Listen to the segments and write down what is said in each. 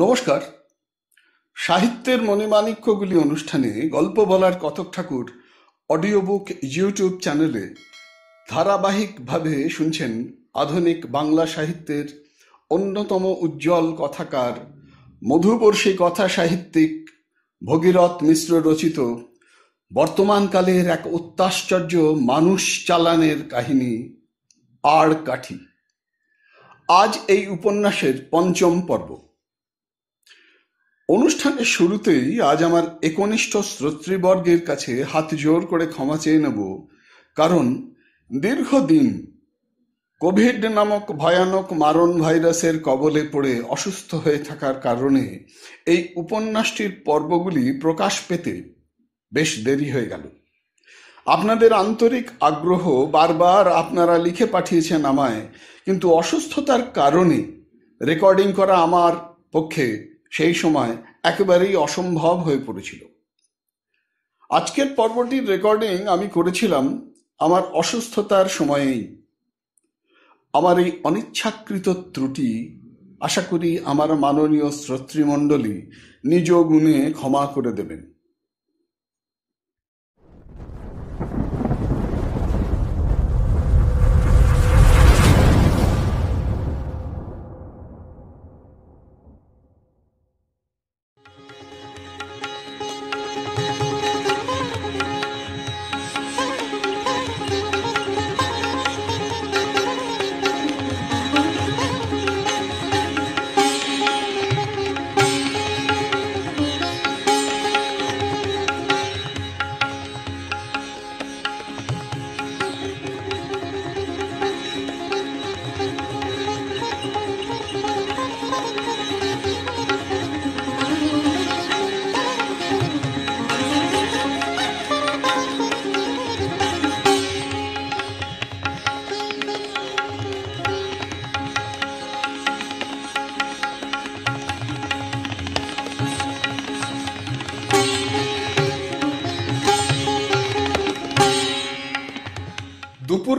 নমস্কার সাহিত্যের মণিমাণিক্যগুলি অনুষ্ঠানে গল্প বলার কথক ঠাকুর অডিও বুক ইউটিউব চ্যানেলে ধারাবাহিকভাবে শুনছেন আধুনিক বাংলা সাহিত্যের অন্যতম উজ্জ্বল কথাকার মধুবর্ষী কথা সাহিত্যিক ভগীরথ মিশ্র রচিত বর্তমানকালের এক অত্যাশ্চর্য মানুষ চালানের কাহিনী আর কাঠি আজ এই উপন্যাসের পঞ্চম পর্ব অনুষ্ঠানের শুরুতেই আজ আমার একনিষ্ঠ শ্রোতৃবর্গের কাছে হাত জোর করে ক্ষমা চেয়ে নেব কারণ দীর্ঘদিন কোভিড নামক ভয়ানক মারণ ভাইরাসের কবলে পড়ে অসুস্থ হয়ে থাকার কারণে এই উপন্যাসটির পর্বগুলি প্রকাশ পেতে বেশ দেরি হয়ে গেল আপনাদের আন্তরিক আগ্রহ বারবার আপনারা লিখে পাঠিয়েছেন আমায় কিন্তু অসুস্থতার কারণে রেকর্ডিং করা আমার পক্ষে সেই সময় একেবারেই অসম্ভব হয়ে পড়েছিল আজকের পর্বটির রেকর্ডিং আমি করেছিলাম আমার অসুস্থতার সময়েই আমার এই অনিচ্ছাকৃত ত্রুটি আশা করি আমার মাননীয় শ্রোতৃমণ্ডলী নিজ গুণে ক্ষমা করে দেবেন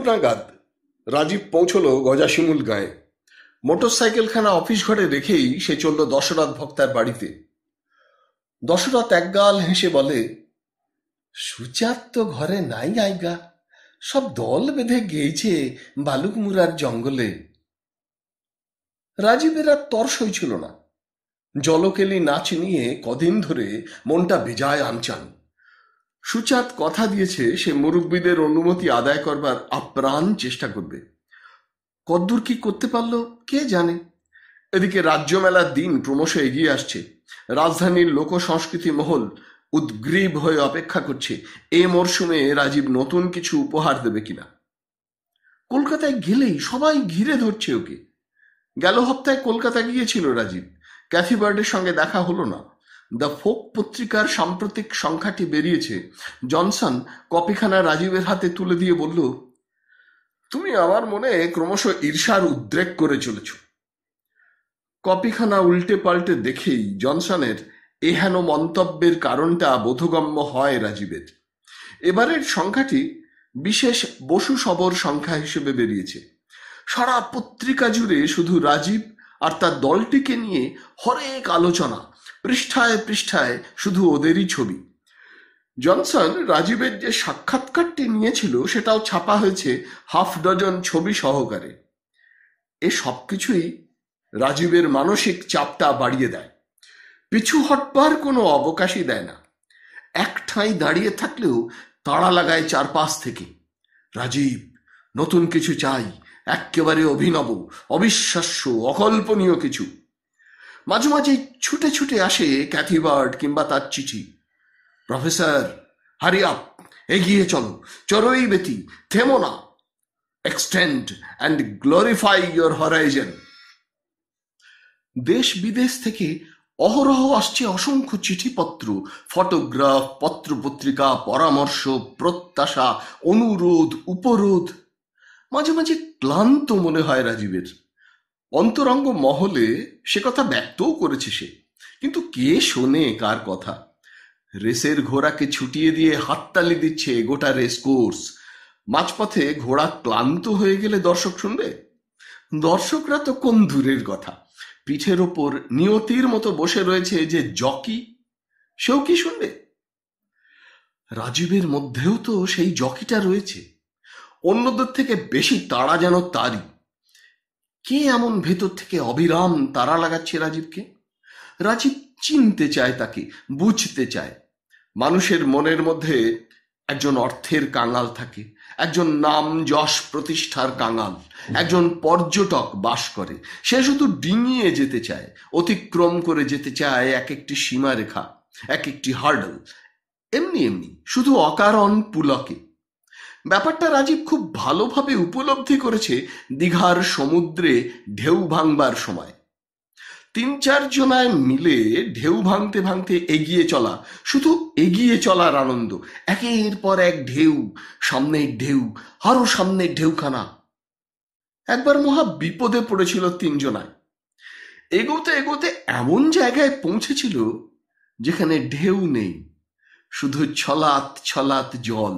নাগাদ রাজীব পৌঁছল গজাশিমুল গাঁয়ে মোটরসাইকেলখানা অফিস ঘরে রেখেই সে চলল দশরথ ভক্তার বাড়িতে দশরথ একগাল হেসে বলে সুচাত তো ঘরে নাই আইগা সব দল বেঁধে গেয়েছে বালুকমুরার জঙ্গলে রাজীবের আর তর্স হইছিল না জলকেলি নাচ নিয়ে কদিন ধরে মনটা বেজায় আনচান সুচাঁদ কথা দিয়েছে সে মুরব্বীদের অনুমতি আদায় করবার আপ্রাণ চেষ্টা করবে কদ্দূর কি করতে পারল কে জানে এদিকে রাজ্য মেলার দিন ক্রমশ এগিয়ে আসছে রাজধানীর লোক সংস্কৃতি মহল উদ্গ্রীব হয়ে অপেক্ষা করছে এ মরশুমে রাজীব নতুন কিছু উপহার দেবে কিনা কলকাতায় গেলেই সবাই ঘিরে ধরছে ওকে গেল হপ্তায় কলকাতা গিয়েছিল রাজীব ক্যাথিবার্ডের সঙ্গে দেখা হলো না দ্য ফোক পত্রিকার সাম্প্রতিক সংখ্যাটি বেরিয়েছে জনসন কপিখানা রাজীবের হাতে তুলে দিয়ে বলল তুমি আমার মনে ক্রমশ ঈর্ষার উদ্রেক করে চলেছ কপিখানা উল্টে পাল্টে দেখেই জনসনের এহেন মন্তব্যের কারণটা বোধগম্য হয় রাজীবের এবারের সংখ্যাটি বিশেষ বসু সবর সংখ্যা হিসেবে বেরিয়েছে সারা পত্রিকা জুড়ে শুধু রাজীব আর তার দলটিকে নিয়ে হরেক আলোচনা পৃষ্ঠায় পৃষ্ঠায় শুধু ওদেরই ছবি জনসন রাজীবের যে সাক্ষাৎকারটি নিয়েছিল সেটাও ছাপা হয়েছে হাফ ডজন ছবি সহকারে এ সব কিছুই রাজীবের মানসিক চাপটা বাড়িয়ে দেয় পিছু হটবার কোনো অবকাশই দেয় না এক ঠাঁই দাঁড়িয়ে থাকলেও তাড়া লাগায় চারপাশ থেকে রাজীব নতুন কিছু চাই একেবারে অভিনব অবিশ্বাস্য অকল্পনীয় কিছু মাঝে মাঝে ছুটে ছুটে আসে ক্যাথিবার্ড কিংবা তার চিঠি প্রফেসর হারি আপ এগিয়ে চলো চরোই বেতি থেমো না extend and glorify your horizon দেশ বিদেশ থেকে অহরহ আসছে অসংখ্য চিঠিপত্র ফটোগ্রাফ পত্র পত্রিকা পরামর্শ প্রত্যাশা অনুরোধ উপরোধ মাঝে মাঝে ক্লান্ত মনে হয় রাজীবের অন্তরঙ্গ মহলে সে কথা ব্যক্তও করেছে সে কিন্তু কে শোনে কার কথা রেসের ঘোড়াকে ছুটিয়ে দিয়ে হাততালি দিচ্ছে গোটা রেস কোর্স মাঝপথে ঘোড়া ক্লান্ত হয়ে গেলে দর্শক শুনবে দর্শকরা তো কোন দূরের কথা পিঠের ওপর নিয়তির মতো বসে রয়েছে যে জকি সেও কি শুনবে রাজীবের মধ্যেও তো সেই জকিটা রয়েছে অন্যদের থেকে বেশি তাড়া যেন তারই কে এমন ভেতর থেকে অবিরাম তারা লাগাচ্ছে রাজীবকে রাজীব চিনতে চায় তাকে বুঝতে চায় মানুষের মনের মধ্যে একজন অর্থের কাঙাল থাকে একজন নাম যশ প্রতিষ্ঠার কাঙাল একজন পর্যটক বাস করে সে শুধু ডিঙিয়ে যেতে চায় অতিক্রম করে যেতে চায় এক একটি সীমারেখা এক একটি হার্ডল এমনি এমনি শুধু অকারণ পুলকে ব্যাপারটা রাজীব খুব ভালোভাবে উপলব্ধি করেছে দীঘার সমুদ্রে ঢেউ ভাঙবার সময় তিন চার জনায় মিলে ঢেউ ভাঙতে ভাঙতে এগিয়ে চলা শুধু এগিয়ে চলার আনন্দ একের পর এক ঢেউ সামনের ঢেউ আরও সামনের ঢেউখানা একবার মহা বিপদে পড়েছিল তিনজনায় এগোতে এগোতে এমন জায়গায় পৌঁছেছিল যেখানে ঢেউ নেই শুধু ছলাৎ ছলাৎ জল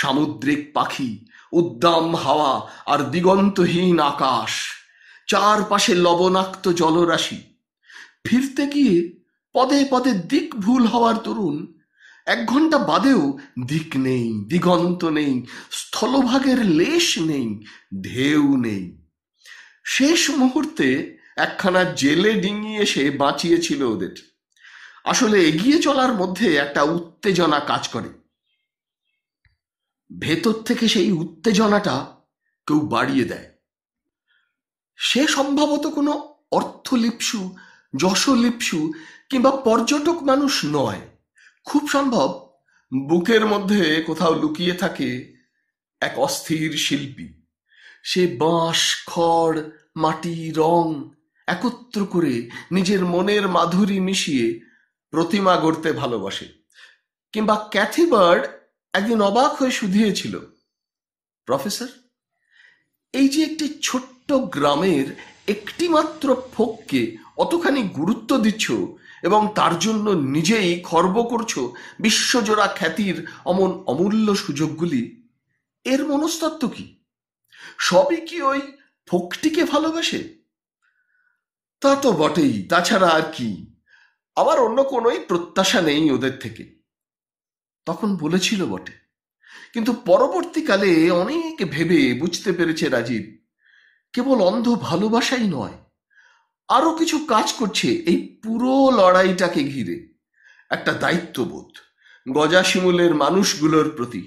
সামুদ্রিক পাখি উদ্দাম হাওয়া আর দিগন্তহীন আকাশ চারপাশে লবণাক্ত জলরাশি ফিরতে গিয়ে পদে পদে দিক ভুল হওয়ার তরুণ এক ঘন্টা বাদেও দিক নেই দিগন্ত নেই স্থলভাগের লেশ নেই ঢেউ নেই শেষ মুহূর্তে একখানা জেলে ডিঙি এসে বাঁচিয়েছিল ওদের আসলে এগিয়ে চলার মধ্যে একটা উত্তেজনা কাজ করে ভেতর থেকে সেই উত্তেজনাটা কেউ বাড়িয়ে দেয় সে সম্ভবত কোনো অর্থলিপসু যশলিপসু কিংবা পর্যটক মানুষ নয় খুব সম্ভব বুকের মধ্যে কোথাও লুকিয়ে থাকে এক অস্থির শিল্পী সে বাঁশ খড় মাটি রং একত্র করে নিজের মনের মাধুরী মিশিয়ে প্রতিমা গড়তে ভালোবাসে কিংবা ক্যাথিবার্ড একদিন অবাক হয়ে শুধিয়েছিল প্রফেসর এই যে একটি ছোট্ট গ্রামের একটিমাত্র ফোককে অতখানি গুরুত্ব দিচ্ছ এবং তার জন্য নিজেই খর্ব করছ বিশ্বজোড়া খ্যাতির অমন অমূল্য সুযোগগুলি এর মনস্তত্ত্ব কি সবই কি ওই ফোকটিকে ভালোবাসে তা তো বটেই তাছাড়া আর কি আবার অন্য কোনোই প্রত্যাশা নেই ওদের থেকে তখন বলেছিল বটে কিন্তু পরবর্তীকালে অনেক ভেবে বুঝতে পেরেছে রাজীব কেবল অন্ধ ভালোবাসাই নয় আরো কিছু কাজ করছে এই পুরো লড়াইটাকে ঘিরে একটা দায়িত্ববোধ গজা শিমুলের মানুষগুলোর প্রতি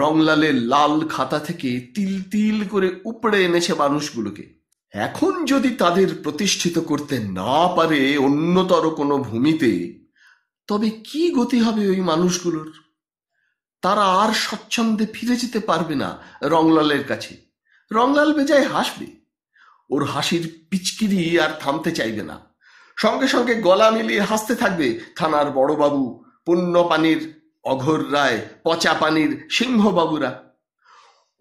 রংলালের লাল খাতা থেকে তিল তিল করে উপড়ে এনেছে মানুষগুলোকে এখন যদি তাদের প্রতিষ্ঠিত করতে না পারে অন্যতর কোনো ভূমিতে তবে কি গতি হবে ওই মানুষগুলোর তারা আর স্বচ্ছন্দে ফিরে যেতে পারবে না রংলালের কাছে রংলাল বেজায় হাসবে ওর হাসির পিচকিরি আর থামতে চাইবে না সঙ্গে সঙ্গে গলা মিলিয়ে হাসতে থাকবে থানার বড়বাবু পুণ্য পানির অঘর রায় পচা পানির সিংহবাবুরা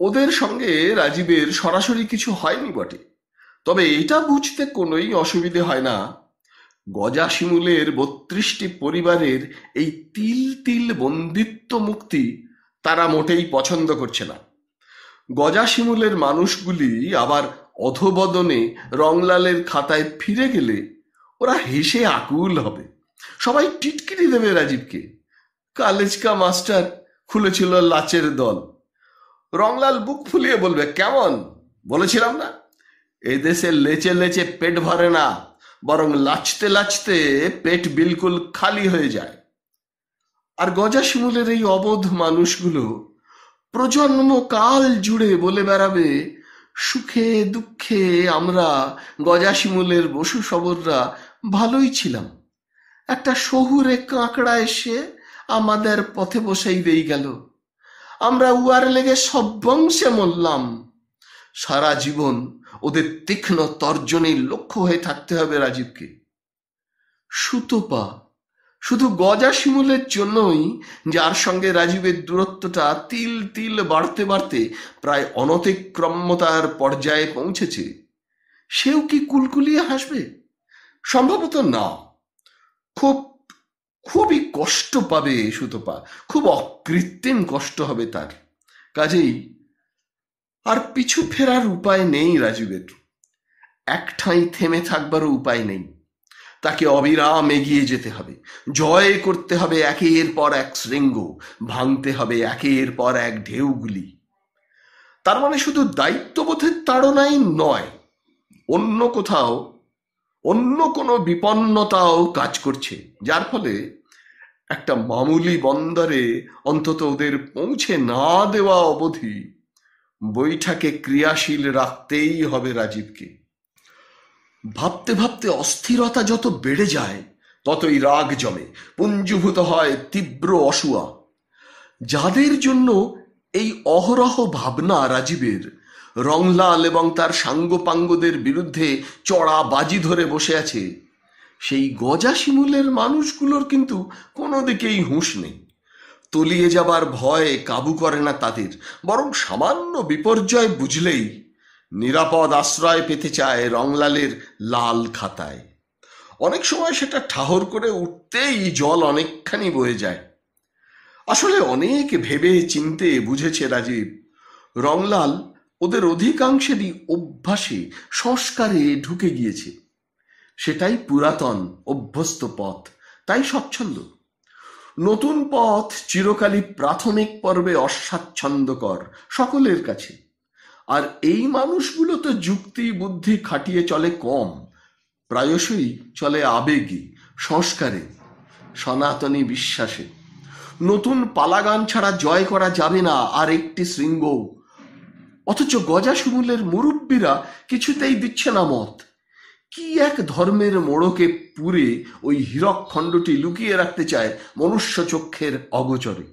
ওদের সঙ্গে রাজীবের সরাসরি কিছু হয়নি বটে তবে এটা বুঝতে কোনোই অসুবিধে হয় না গজা শিমুলের বত্রিশটি পরিবারের এই তিল তিল বন্দিত্ব মুক্তি তারা মোটেই পছন্দ করছে না গজা শিমুলের মানুষগুলি আবার অধবদনে রংলালের খাতায় ফিরে গেলে ওরা হেসে আকুল হবে সবাই টিটকিরি দেবে রাজীবকে কালেজকা মাস্টার খুলেছিল লাচের দল রংলাল বুক ফুলিয়ে বলবে কেমন বলেছিলাম না এদেশে লেচে লেচে পেট ভরে না বরং লাচতে লাচতে পেট বিলকুল খালি হয়ে যায় আর গজা শিমুলের এই অবোধ মানুষগুলো প্রজন্ম কাল জুড়ে বলে বেড়াবে সুখে দুঃখে আমরা গজা শিমুলের বসু সবররা ভালোই ছিলাম একটা শহুরে কাঁকড়া এসে আমাদের পথে বসেই দিয়ে গেল আমরা উয়ার লেগে সব বংশে মরলাম সারা জীবন ওদের তীক্ষ্ণ তর্জনে লক্ষ্য হয়ে থাকতে হবে রাজীবকে সুতোপা শুধু গজা শিমুলের জন্যই যার সঙ্গে রাজীবের দূরত্বটা তিল তিল বাড়তে বাড়তে প্রায় অনতিক্রম্যতার পর্যায়ে পৌঁছেছে সেও কি কুলকুলিয়ে হাসবে সম্ভবত না খুব খুবই কষ্ট পাবে সুতপা খুব অকৃত্রিম কষ্ট হবে তার কাজেই আর পিছু ফেরার উপায় নেই রাজীবের এক ঠাঁই থেমে থাকবারও উপায় নেই তাকে অবিরাম এগিয়ে যেতে হবে জয় করতে হবে একের পর এক শৃঙ্গ ভাঙতে হবে একের পর এক ঢেউগুলি তার মানে শুধু দায়িত্ববোধের তাড়নাই নয় অন্য কোথাও অন্য কোনো বিপন্নতাও কাজ করছে যার ফলে একটা মামুলি বন্দরে অন্তত ওদের পৌঁছে না দেওয়া অবধি বৈঠাকে ক্রিয়াশীল রাখতেই হবে রাজীবকে ভাবতে ভাবতে অস্থিরতা যত বেড়ে যায় ততই রাগ জমে পুঞ্জীভূত হয় তীব্র অসুয়া যাদের জন্য এই অহরহ ভাবনা রাজীবের রংলাল এবং তার সাঙ্গপাঙ্গদের বিরুদ্ধে চড়া বাজি ধরে বসে আছে সেই গজা শিমুলের মানুষগুলোর কিন্তু কোনো দিকেই হুঁশ নেই তলিয়ে যাবার ভয়ে কাবু করে না তাদের বরং সামান্য বিপর্যয় বুঝলেই নিরাপদ আশ্রয় পেতে চায় রংলালের লাল খাতায় অনেক সময় সেটা ঠাহর করে উঠতেই জল অনেকখানি বয়ে যায় আসলে অনেক ভেবে চিনতে বুঝেছে রাজীব রংলাল ওদের অধিকাংশেরই অভ্যাসে সংস্কারে ঢুকে গিয়েছে সেটাই পুরাতন অভ্যস্ত পথ তাই স্বচ্ছন্দ নতুন পথ চিরকালই প্রাথমিক পর্বে অস্বাচ্ছন্দ্যকর সকলের কাছে আর এই মানুষগুলো তো যুক্তি বুদ্ধি খাটিয়ে চলে কম প্রায়শই চলে আবেগী সংস্কারে সনাতনী বিশ্বাসে নতুন পালাগান ছাড়া জয় করা যাবে না আর একটি শৃঙ্গ অথচ গজা শুমুলের মুরব্বীরা কিছুতেই দিচ্ছে না মত কি এক ধর্মের মোড়কে পুরে ওই হীরক খণ্ডটি লুকিয়ে রাখতে চায় মনুষ্য চক্ষের অগোচরে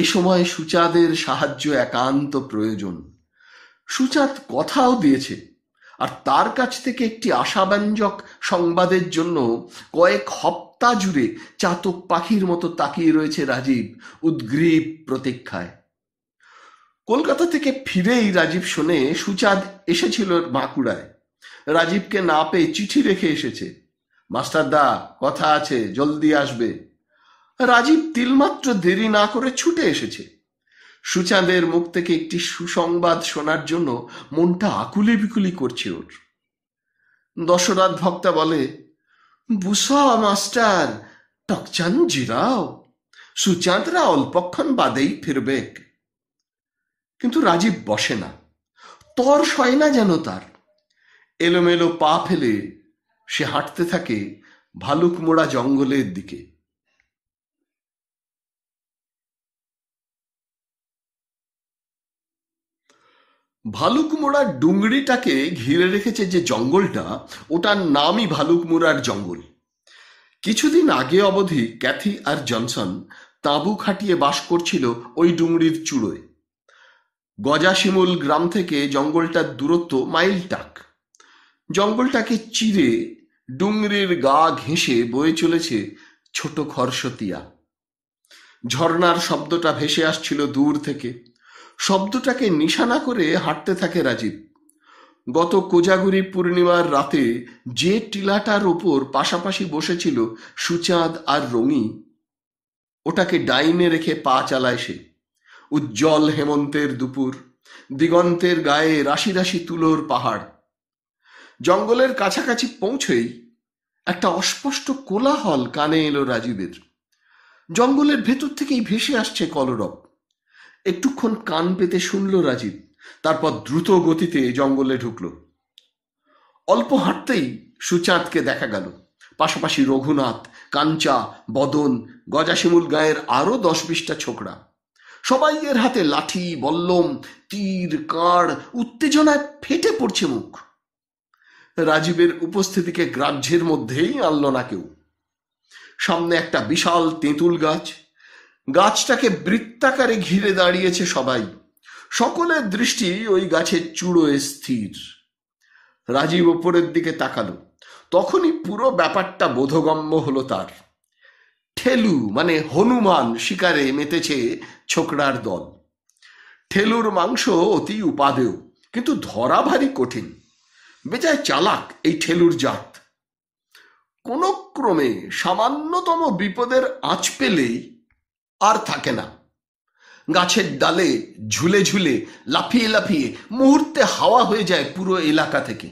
এ সময় সুচাঁদের সাহায্য একান্ত প্রয়োজন সুচাঁদ কথাও দিয়েছে আর তার কাছ থেকে একটি আশাব্যঞ্জক সংবাদের জন্য কয়েক হপ্তা জুড়ে চাতক পাখির মতো তাকিয়ে রয়েছে রাজীব উদ্গ্রীব প্রতীক্ষায় কলকাতা থেকে ফিরেই রাজীব শোনে সুচাঁদ এসেছিল বাঁকুড়ায় রাজীবকে না পেয়ে চিঠি রেখে এসেছে মাস্টারদা কথা আছে জলদি আসবে রাজীব তিলমাত্র দেরি না করে ছুটে এসেছে সুচাঁদের মুখ থেকে একটি সুসংবাদ শোনার জন্য মনটা আকুলি বিকুলি করছে ওর দশরাত ভক্তা বলে বুসা মাস্টার টকচান জিরাও সুচাঁদরা অল্পক্ষণ বাদেই ফিরবে কিন্তু রাজীব বসে না তর সয় না যেন তার এলোমেলো পা ফেলে সে হাঁটতে থাকে ভালুক মোড়া জঙ্গলের দিকে ভালুকমোড়া ডুংরিটাকে ঘিরে রেখেছে যে জঙ্গলটা ওটার নামই ভালুকমোড়ার জঙ্গল কিছুদিন আগে অবধি ক্যাথি আর জনসন তাঁবু খাটিয়ে বাস করছিল ওই ডুংরির চূড়োয় গজাশিমুল গ্রাম থেকে জঙ্গলটার দূরত্ব মাইল টাক জঙ্গলটাকে চিরে ডুংরের গা ঘেঁষে বয়ে চলেছে ছোট খরসতিয়া ঝর্নার শব্দটা ভেসে আসছিল দূর থেকে শব্দটাকে নিশানা করে হাঁটতে থাকে রাজীব গত কোজাগুরি পূর্ণিমার রাতে যে টিলাটার ওপর পাশাপাশি বসেছিল সুচাঁদ আর রঙি ওটাকে ডাইনে রেখে পা চালায় সে উজ্জ্বল হেমন্তের দুপুর দিগন্তের গায়ে রাশি রাশি তুলোর পাহাড় জঙ্গলের কাছাকাছি পৌঁছেই একটা অস্পষ্ট কোলাহল কানে এলো রাজীবের জঙ্গলের ভেতর থেকেই ভেসে আসছে কলরব একটুক্ষণ কান পেতে শুনল রাজীব তারপর দ্রুত গতিতে জঙ্গলে ঢুকল অল্প হাঁটতেই সুচাঁদকে দেখা গেল পাশাপাশি রঘুনাথ কাঞ্চা বদন গজাশিমুল গায়ের আরও দশ বিশটা ছোকরা সবাই এর হাতে লাঠি বল্লম তীর কাঁড় উত্তেজনায় ফেটে পড়ছে মুখ রাজীবের উপস্থিতিকে গ্রাহ্যের মধ্যেই আনল না কেউ সামনে একটা বিশাল তেঁতুল গাছ গাছটাকে বৃত্তাকারে ঘিরে দাঁড়িয়েছে সবাই সকলের দৃষ্টি ওই গাছের চূড়োয় স্থির রাজীব ওপরের দিকে তাকালো তখনই পুরো ব্যাপারটা বোধগম্য হলো তার ঠেলু মানে হনুমান শিকারে মেতেছে ছোকরার দল ঠেলুর মাংস অতি উপাদেয় কিন্তু ধরা ভারী কঠিন বেজায় চালাক এই ঠেলুর জাত কোনো ক্রমে সামান্যতম বিপদের আঁচ পেলেই আর থাকে না গাছের ডালে ঝুলে ঝুলে লাফিয়ে লাফিয়ে মুহূর্তে হাওয়া হয়ে যায় পুরো এলাকা থেকে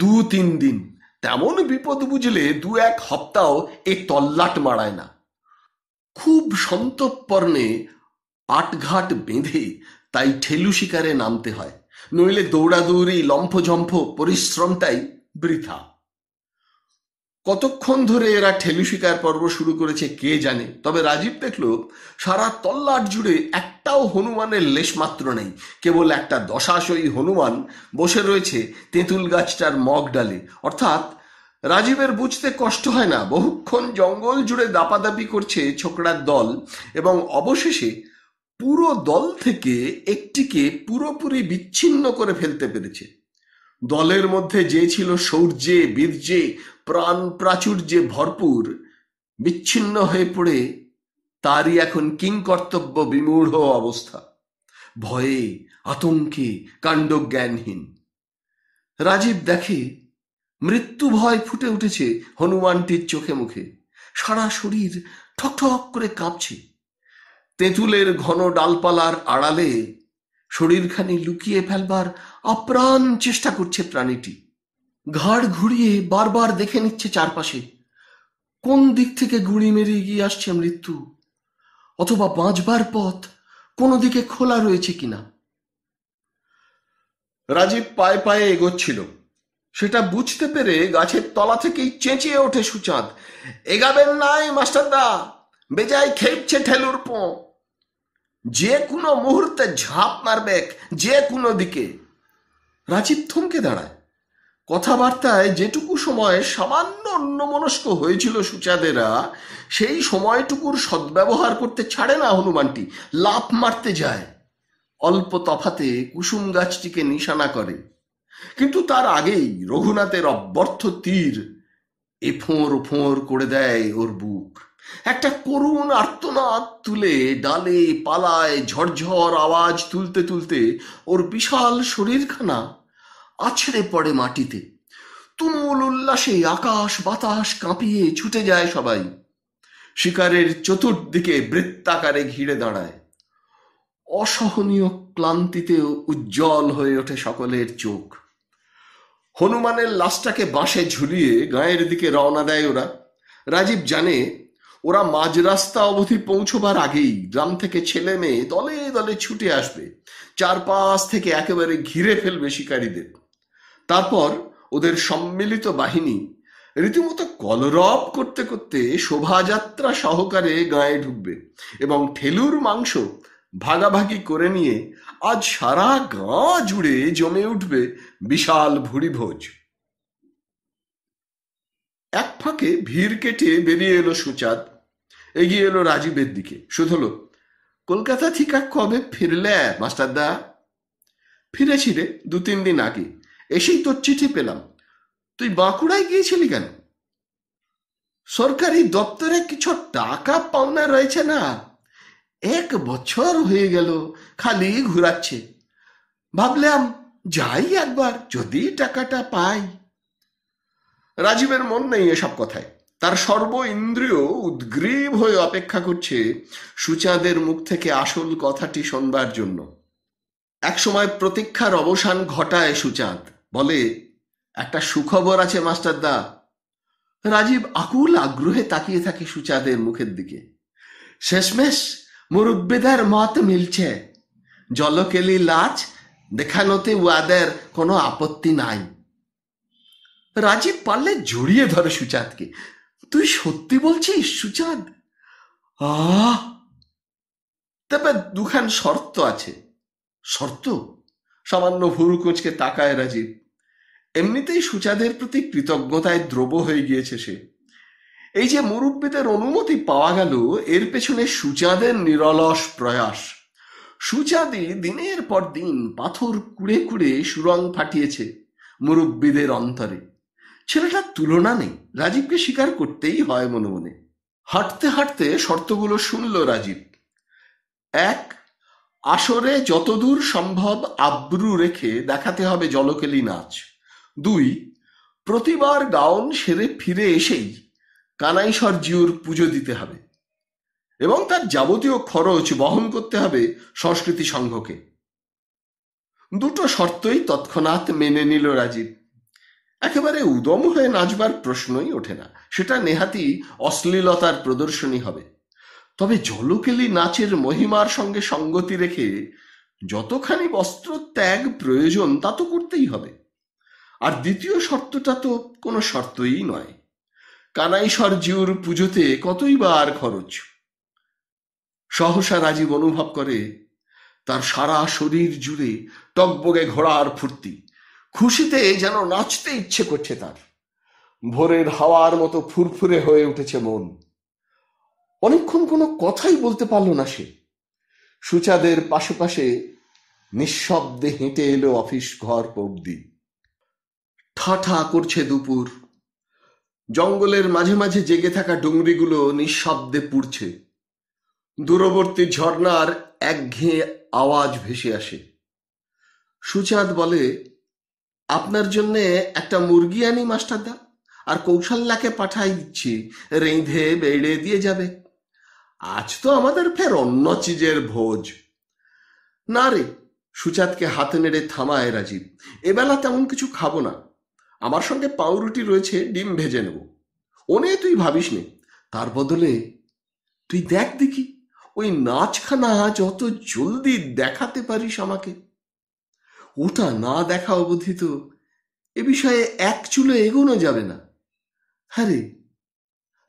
দু তিন দিন তেমন বিপদ বুঝলে দু এক হপ্তাও এ তল্লাট মারায় না খুব সন্তপর্ণে আটঘাট বেঁধে তাই ঠেলু শিকারে নামতে হয় নইলে দৌড়াদৌড়ি লম্ফঝম্ফ পরিশ্রমটাই বৃথা কতক্ষণ ধরে এরা ঠেলু শিকার পর্ব শুরু করেছে কে জানে তবে রাজীব দেখল সারা তল্লাট জুড়ে একটাও হনুমানের লেশমাত্র নেই কেবল একটা দশাশয়ী হনুমান বসে রয়েছে তেঁতুল গাছটার মগ ডালে অর্থাৎ রাজীবের বুঝতে কষ্ট হয় না বহুক্ষণ জঙ্গল জুড়ে দাপাদাপি করছে ছোকরার দল এবং অবশেষে পুরো দল থেকে একটিকে পুরোপুরি বিচ্ছিন্ন করে ফেলতে পেরেছে দলের মধ্যে যে ছিল শৌর্যে বীর্যে প্রাণ প্রাচুর্যে ভরপুর বিচ্ছিন্ন হয়ে পড়ে তারই এখন কিং কর্তব্য বিমূঢ় অবস্থা ভয়ে আতঙ্কে কাণ্ডজ্ঞানহীন রাজীব দেখে মৃত্যু ভয় ফুটে উঠেছে হনুমানটির চোখে মুখে সারা শরীর ঠক ঠক করে কাঁপছে তেঁতুলের ঘন ডালপালার আড়ালে শরীরখানি লুকিয়ে ফেলবার আপ্রাণ চেষ্টা করছে প্রাণীটি ঘাড় ঘুরিয়ে বারবার দেখে নিচ্ছে চারপাশে কোন দিক থেকে গুঁড়ি মেরে এগিয়ে আসছে মৃত্যু অথবা বাঁচবার পথ কোনো দিকে খোলা রয়েছে কিনা রাজীব পায়ে পায়ে এগোচ্ছিল সেটা বুঝতে পেরে গাছের তলা থেকেই চেঁচিয়ে ওঠে সুচাঁদ এগাবেন নাই মাস্টারদা বেজায় খেপছে ঠেলুর পোঁ যে কোনো মুহূর্তে ঝাঁপ মারবে যে কোনো দিকে রাজীব থমকে দাঁড়ায় কথাবার্তায় যেটুকু সময় সামান্য অন্যমনস্ক হয়েছিল সুচাদেরা সেই সময়টুকুর সদ্ব্যবহার করতে ছাড়ে না হনুমানটি লাফ মারতে যায় অল্প তফাতে কুসুম গাছটিকে নিশানা করে কিন্তু তার আগেই রঘুনাথের অব্যর্থ তীর এফোঁর ফোঁর করে দেয় ওর বুক একটা করুণ আর্তনাদ তুলে ডালে পালায় ঝরঝর আওয়াজ তুলতে তুলতে ওর বিশাল শরীরখানা আছড়ে পড়ে মাটিতে তুমুল উল্লাসে আকাশ বাতাস কাঁপিয়ে ছুটে যায় সবাই শিকারের চতুর্দিকে বৃত্তাকারে ঘিরে দাঁড়ায় অসহনীয় ক্লান্তিতে উজ্জ্বল হয়ে ওঠে সকলের চোখ হনুমানের লাশটাকে বাঁশে ঝুলিয়ে গায়ের দিকে রওনা দেয় ওরা রাজীব জানে ওরা মাঝ রাস্তা অবধি পৌঁছবার আগেই গ্রাম থেকে ছেলে মেয়ে দলে দলে ছুটে আসবে চারপাশ থেকে একেবারে ঘিরে ফেলবে শিকারীদের তারপর ওদের সম্মিলিত বাহিনী রীতিমতো কলরব করতে করতে শোভাযাত্রা সহকারে গায়ে ঢুকবে এবং ঠেলুর মাংস ভাগাভাগি করে নিয়ে আজ সারা গাঁ জুড়ে জমে উঠবে বিশাল ভোজ এক ফাঁকে ভিড় কেটে বেরিয়ে এলো সুচাঁদ এগিয়ে এলো রাজীবের দিকে হলো কলকাতা থেকে কবে ফিরলে মাস্টারদা ফিরেছি রে দু তিন দিন আগে এসেই তোর চিঠি পেলাম তুই বাঁকুড়ায় গিয়েছিলি কেন সরকারি দপ্তরে কিছু টাকা পাওনা রয়েছে না এক বছর হয়ে গেল খালি ঘুরাচ্ছে ভাবলাম যাই একবার যদি টাকাটা পাই রাজীবের মন নেই এসব কথায় তার সর্ব ইন্দ্রিয় উদ্গ্রীব হয়ে অপেক্ষা করছে সুচাঁদের মুখ থেকে আসল কথাটি শোনবার জন্য একসময় প্রতীক্ষার অবসান ঘটায় সুচাঁদ বলে একটা সুখবর আছে মাস্টারদা রাজীব আকুল আগ্রহে তাকিয়ে থাকে সুচাঁদের মুখের দিকে শেষমেশ মুরব্বেদার মত মিলছে জলকেলি লাচ দেখানোতে ওয়াদের কোনো আপত্তি নাই রাজীব পারলে জড়িয়ে ধরো সুচাঁদকে তুই সত্যি বলছিস সুচাঁদ আহ তবে দুখান শর্ত আছে শর্ত সামান্য ভুরু কোচকে তাকায় রাজীব এমনিতেই সুচাঁদের প্রতি কৃতজ্ঞতায় দ্রব হয়ে গিয়েছে সে এই যে মুরুব্বীদের অনুমতি পাওয়া গেল এর পেছনে সুচাঁদের নিরলস প্রয়াস সুচাঁদি দিনের পর দিন পাথর কুড়ে কুড়ে সুরং ফাটিয়েছে মুরুব্বীদের অন্তরে ছেলেটার তুলনা নেই রাজীবকে স্বীকার করতেই হয় মনে মনে হাঁটতে হাঁটতে শর্তগুলো শুনল রাজীব এক আসরে যতদূর সম্ভব আব্রু রেখে দেখাতে হবে জলকেলি নাচ দুই প্রতিবার গাউন সেরে ফিরে এসেই কানাইশ্বর জিউর পুজো দিতে হবে এবং তার যাবতীয় খরচ বহন করতে হবে সংস্কৃতি সংঘকে দুটো শর্তই তৎক্ষণাৎ মেনে নিল রাজীব একেবারে উদম হয়ে নাচবার প্রশ্নই ওঠে না সেটা নেহাতি অশ্লীলতার প্রদর্শনী হবে তবে জলকেলি নাচের মহিমার সঙ্গে সঙ্গতি রেখে যতখানি বস্ত্র ত্যাগ প্রয়োজন তা তো করতেই হবে আর দ্বিতীয় শর্তটা তো কোনো শর্তই নয় কানাই সরজিওর পুজোতে কতই বা আর খরচ সহসা রাজীব অনুভব করে তার সারা শরীর জুড়ে টকবগে ঘোড়ার ফুর্তি খুশিতে যেন নাচতে ইচ্ছে করছে তার ভোরের হাওয়ার মতো ফুরফুরে হয়ে উঠেছে মন অনেকক্ষণ কোনো কথাই বলতে পারল না সে সুচাদের পাশে নিঃশব্দে হেঁটে এলো অফিস ঘর অব্দি ঠাঠা করছে দুপুর জঙ্গলের মাঝে মাঝে জেগে থাকা ডুংরিগুলো নিঃশব্দে পুড়ছে দূরবর্তী ঝর্নার একঘেয়ে আওয়াজ ভেসে আসে সুচাঁদ বলে আপনার জন্যে একটা মুরগি আনি মাস্টারদা আর কৌশল্যাকে পাঠাই দিচ্ছি রেঁধে বেড়ে দিয়ে যাবে আজ তো আমাদের ফের অন্য চিজের ভোজ না রে সুচাঁদকে হাতে নেড়ে থামায় রাজীব এবেলা তেমন কিছু খাবো না আমার সঙ্গে পাউরুটি রয়েছে ডিম ভেজে নেব ও নিয়ে তুই ভাবিস নে তার বদলে তুই দেখ দেখি ওই নাচখানা যত জলদি দেখাতে পারিস আমাকে ওটা না দেখা অবধি তো এ বিষয়ে এক চুলো এগোনো যাবে না হ্যাঁ রে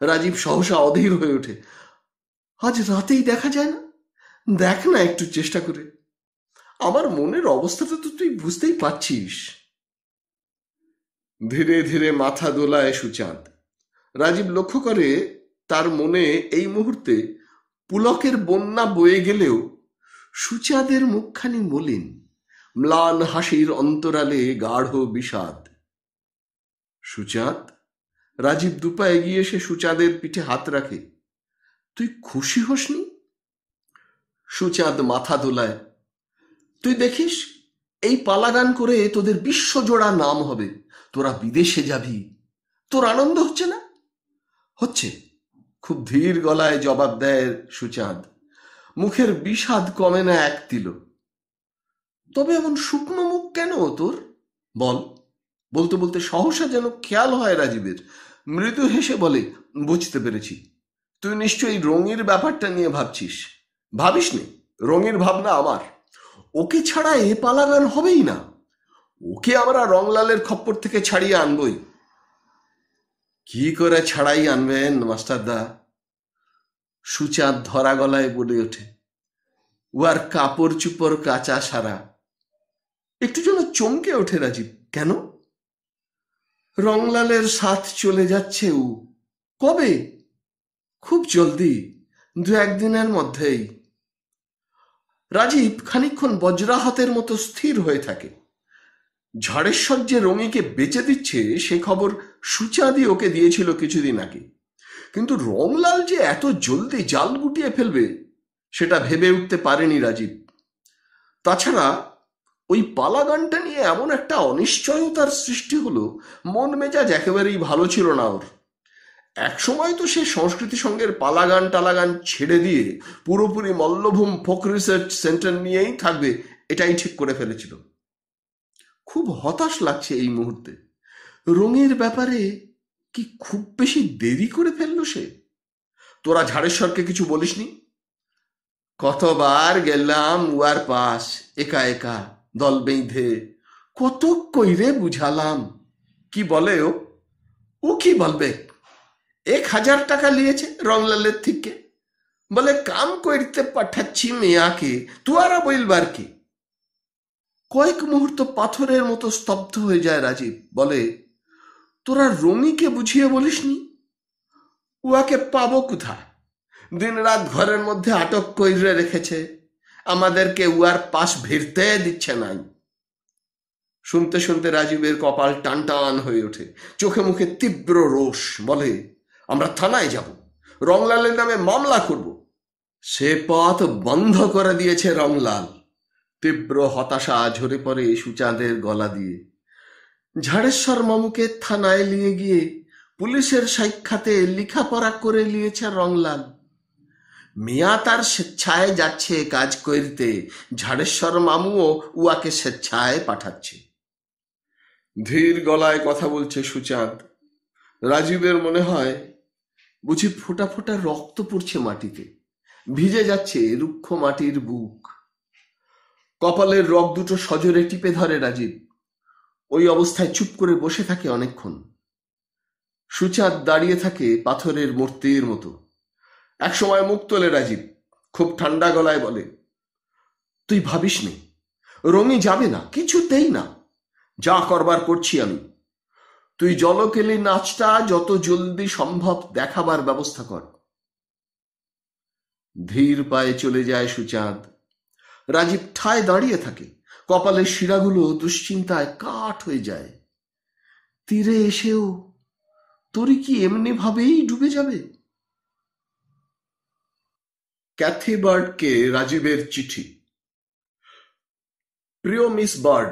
রাজীব সহসা অধীর হয়ে ওঠে আজ রাতেই দেখা যায় না দেখ না একটু চেষ্টা করে আমার মনের অবস্থাটা তো তুই বুঝতেই পারছিস ধীরে ধীরে মাথা দোলায় সুচাঁদ রাজীব লক্ষ্য করে তার মনে এই মুহূর্তে পুলকের বন্যা বয়ে গেলেও সুচাঁদের মুখখানি মলিন ম্লান হাসির অন্তরালে গাঢ় বিষাদ সুচাঁদ রাজীব দুপা এগিয়ে এসে সুচাঁদের পিঠে হাত রাখে তুই খুশি হসনি সুচাঁদ মাথা দোলায় তুই দেখিস এই পালাগান করে তোদের বিশ্বজোড়া নাম হবে তোরা বিদেশে যাবি তোর আনন্দ হচ্ছে না হচ্ছে খুব ধীর গলায় জবাব দেয় সুচাঁদ মুখের বিষাদ কমে না এক তিলক তবে এমন শুকনো মুখ কেন তোর বল বলতে বলতে সহসা যেন খেয়াল হয় রাজীবের মৃদু হেসে বলে বুঝতে পেরেছি তুই নিশ্চয়ই রঙের ব্যাপারটা নিয়ে ভাবছিস ভাবিস নি রঙের ভাবনা আমার ওকে ছাড়া এ পালাগান হবেই না ওকে আমরা রংলালের খপ্পর থেকে ছাড়িয়ে আনবই কি করে ছাড়াই আনবেন মাস্টারদা সুচাঁদ ধরা গলায় বলে ওঠে উয়ার কাপড় চুপড় কাঁচা সারা একটু যেন চমকে ওঠে রাজীব কেন রংলালের সাথ চলে যাচ্ছে ও কবে খুব জলদি দু একদিনের মধ্যেই রাজীব খানিক্ষণ বজ্রাহতের মতো স্থির হয়ে থাকে ঝড়েশ্বর যে রঙিকে বেঁচে দিচ্ছে সে খবর সুচাদি ওকে দিয়েছিল কিছুদিন আগে কিন্তু রংলাল যে এত জলদি জাল গুটিয়ে ফেলবে সেটা ভেবে উঠতে পারেনি রাজীব তাছাড়া ওই পালাগানটা নিয়ে এমন একটা অনিশ্চয়তার সৃষ্টি হলো মন মেজাজ একেবারেই ভালো ছিল না ওর এক সময় তো সে সংস্কৃতি সঙ্গের পালাগান টালাগান ছেড়ে দিয়ে পুরোপুরি মল্লভূম ফোক রিসার্চ সেন্টার নিয়েই থাকবে এটাই ঠিক করে ফেলেছিল খুব হতাশ লাগছে এই মুহূর্তে রঙের ব্যাপারে কি খুব বেশি দেরি করে ফেললো সে তোরা ঝাড়েশ্বরকে কিছু বলিসনি কতবার গেলাম উয়ার পাশ একা একা দল বেঁধে কত কইরে বুঝালাম কি বলে ও ও কি বলবে এক হাজার টাকা নিয়েছে রংলালের থেকে বলে কাম করতে পাঠাচ্ছি মেয়াকে তুয়ারা বইলবার কি কয়েক মুহূর্ত পাথরের মতো স্তব্ধ হয়ে যায় রাজীব বলে তোরা রঙিকে বুঝিয়ে বলিসনি উহাকে পাবো কোথায় দিন রাত ঘরের মধ্যে আটক কইরে রেখেছে আমাদেরকে উয়ার পাশ ভিড়তে দিচ্ছে নাই শুনতে শুনতে রাজীবের কপাল টান টান হয়ে ওঠে চোখে মুখে তীব্র রোষ বলে আমরা থানায় যাব রংলালের নামে মামলা করব সে পথ বন্ধ করে দিয়েছে রংলাল তীব্র হতাশা ঝরে পড়ে সুচাঁদের গলা দিয়ে ঝাড়েশ্বর মামুকে থানায় নিয়ে গিয়ে পুলিশের সাক্ষাতে লেখাপড়া করে নিয়েছে রংলাল মিয়া তার স্বেচ্ছায় যাচ্ছে কাজ করিতে ঝাড়েশ্বর মামুও উয়াকে স্বেচ্ছায় পাঠাচ্ছে ধীর গলায় কথা বলছে সুচাঁদ রাজীবের মনে হয় বুঝি ফোটা ফোটা রক্ত পড়ছে মাটিতে ভিজে যাচ্ছে রুক্ষ মাটির বুক কপালের রক দুটো সজরে টিপে ধরে রাজীব ওই অবস্থায় চুপ করে বসে থাকে অনেকক্ষণ সুচাঁদ দাঁড়িয়ে থাকে পাথরের মূর্তির মতো একসময় মুখ তোলে রাজীব খুব ঠান্ডা গলায় বলে তুই ভাবিস নি রমি যাবে না কিছুতেই না যা করবার করছি আমি তুই জলকেলি নাচটা যত জলদি সম্ভব দেখাবার ব্যবস্থা কর ধীর পায়ে চলে যায় সুচাঁদ রাজীব ঠায় দাঁড়িয়ে থাকে কপালের শিরাগুলো দুশ্চিন্তায় কাঠ হয়ে যায় তীরে এসেও তোর কি এমনি ভাবেই ডুবে যাবে ক্যাথি বার্ডকে রাজীবের চিঠি প্রিয় মিস বার্ড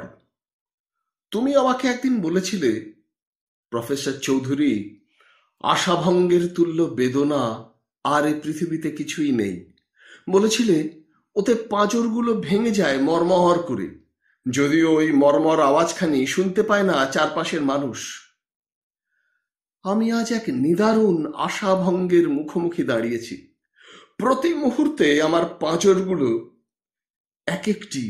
তুমি আমাকে একদিন বলেছিলে প্রফেসর চৌধুরী আশাভঙ্গের তুল্য বেদনা আর এ পৃথিবীতে কিছুই নেই বলেছিলে ওতে পাঁচরগুলো ভেঙে যায় মর্মহর করে যদিও ওই মর্মর আওয়াজখানি শুনতে পায় না চারপাশের মানুষ আমি আজ এক নিদারুণ আশাভঙ্গের মুখোমুখি দাঁড়িয়েছি প্রতি মুহূর্তে আমার পাঁচরগুলো এক একটি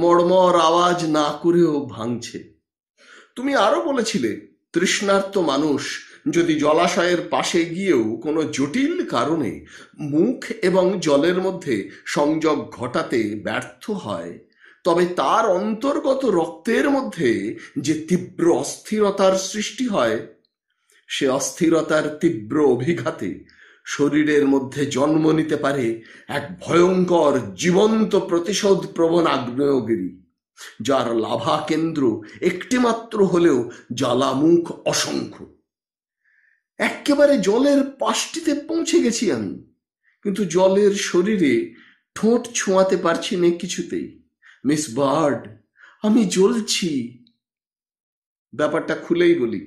মর্মর আওয়াজ না করেও ভাঙছে তুমি আরো বলেছিলে তৃষ্ণার্ত মানুষ যদি জলাশয়ের পাশে গিয়েও কোনো জটিল কারণে মুখ এবং জলের মধ্যে সংযোগ ঘটাতে ব্যর্থ হয় তবে তার অন্তর্গত রক্তের মধ্যে যে তীব্র অস্থিরতার সৃষ্টি হয় সে অস্থিরতার তীব্র অভিঘাতে শরীরের মধ্যে জন্ম নিতে পারে এক ভয়ঙ্কর জীবন্ত প্রতিশোধ প্রবণ আগ্নেয়গিরি যার লাভা কেন্দ্র একটিমাত্র হলেও জ্বালামুখ অসংখ্য একেবারে জলের পাশটিতে পৌঁছে গেছি আমি কিন্তু জলের শরীরে ঠোঁট ছোঁয়াতে পারছি না কিছুতেই মিস বার্ড আমি জ্বলছি ব্যাপারটা খুলেই বলি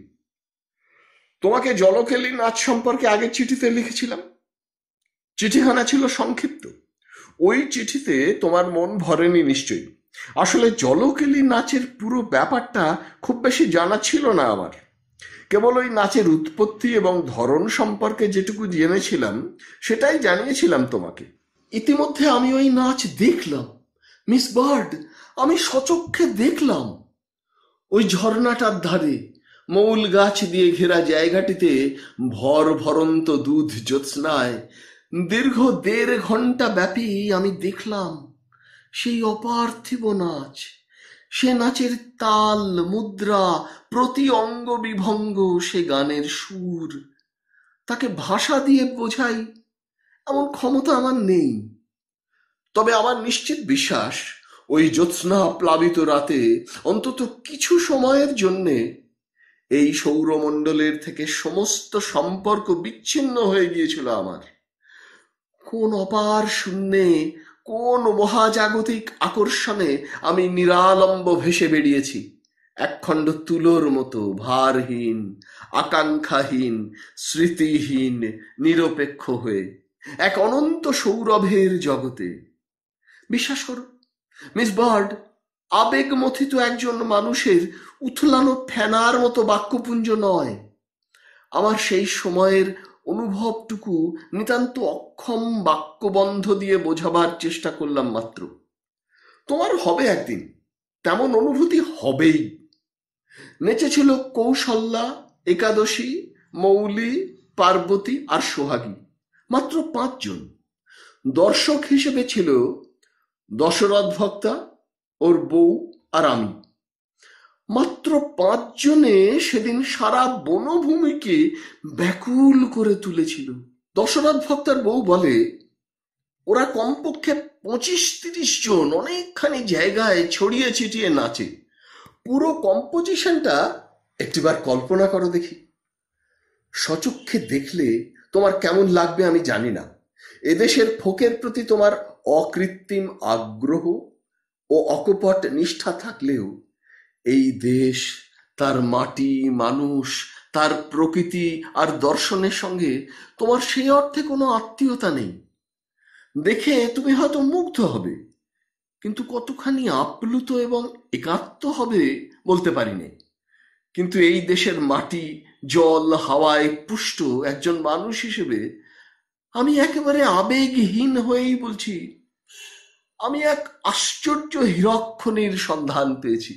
তোমাকে জলকেলি নাচ সম্পর্কে আগের চিঠিতে লিখেছিলাম চিঠিখানা ছিল সংক্ষিপ্ত ওই চিঠিতে তোমার মন ভরেনি নিশ্চয়ই আসলে জলকেলি নাচের পুরো ব্যাপারটা খুব বেশি জানা ছিল না আমার কেবল ওই নাচের উৎপত্তি এবং ধরন সম্পর্কে যেটুকু জেনেছিলাম সেটাই জানিয়েছিলাম তোমাকে ইতিমধ্যে আমি ওই নাচ দেখলাম মিস বার্ড আমি সচক্ষে দেখলাম ওই ঝর্ণাটার ধারে মৌল গাছ দিয়ে ঘেরা জায়গাটিতে ভর ভরন্ত দুধ জ্যোৎস্নায় দীর্ঘ দেড় ঘন্টা ব্যাপী আমি দেখলাম সেই অপার্থিব নাচ সে নাচের তাল মুদ্রা প্রতি অঙ্গ বিভঙ্গ সে গানের সুর তাকে ভাষা দিয়ে বোঝাই এমন ক্ষমতা আমার নেই তবে আমার নিশ্চিত বিশ্বাস ওই জ্যোৎস্না প্লাবিত রাতে অন্তত কিছু সময়ের জন্যে এই সৌরমণ্ডলের থেকে সমস্ত সম্পর্ক বিচ্ছিন্ন হয়ে গিয়েছিল আমার কোন অপার শূন্যে কোন মহাজাগতিক আকর্ষণে আমি নিরালম্ব ভেসে বেরিয়েছি একখণ্ড তুলোর মতো ভারহীন আকাঙ্ক্ষাহীন স্মৃতিহীন নিরপেক্ষ হয়ে এক অনন্ত সৌরভের জগতে বিশ্বাস করো মিস বার্ড আবেগমথিত একজন মানুষের উথলানো ফেনার মতো বাক্যপুঞ্জ নয় আমার সেই সময়ের অনুভবটুকু নিতান্ত অক্ষম বাক্যবন্ধ দিয়ে বোঝাবার চেষ্টা করলাম মাত্র তোমার হবে একদিন তেমন অনুভূতি হবেই নেচেছিল কৌশল্যা একাদশী মৌলি পার্বতী আর সোহাগী মাত্র পাঁচজন দর্শক হিসেবে ছিল দশরথ ভক্তা ওর বউ আর আমি মাত্র পাঁচজনে সেদিন সারা বনভূমিকে ব্যাকুল করে তুলেছিল দশরথ ভক্তার বউ বলে ওরা কমপক্ষে পঁচিশ তিরিশ জন অনেকখানি জায়গায় ছড়িয়ে ছিটিয়ে নাচে পুরো কম্পোজিশনটা একটিবার কল্পনা করো দেখি সচক্ষে দেখলে তোমার কেমন লাগবে আমি জানি না এদেশের ফোকের প্রতি তোমার অকৃত্রিম আগ্রহ ও অকপট নিষ্ঠা থাকলেও এই দেশ তার মাটি মানুষ তার প্রকৃতি আর দর্শনের সঙ্গে তোমার সেই অর্থে কোনো আত্মীয়তা নেই দেখে তুমি হয়তো মুগ্ধ হবে কিন্তু কতখানি আপ্লুত এবং একাত্ম হবে বলতে পারিনি কিন্তু এই দেশের মাটি জল হাওয়ায় পুষ্ট একজন মানুষ হিসেবে আমি একেবারে আবেগহীন হয়েই বলছি আমি এক আশ্চর্য হিরক্ষণের সন্ধান পেয়েছি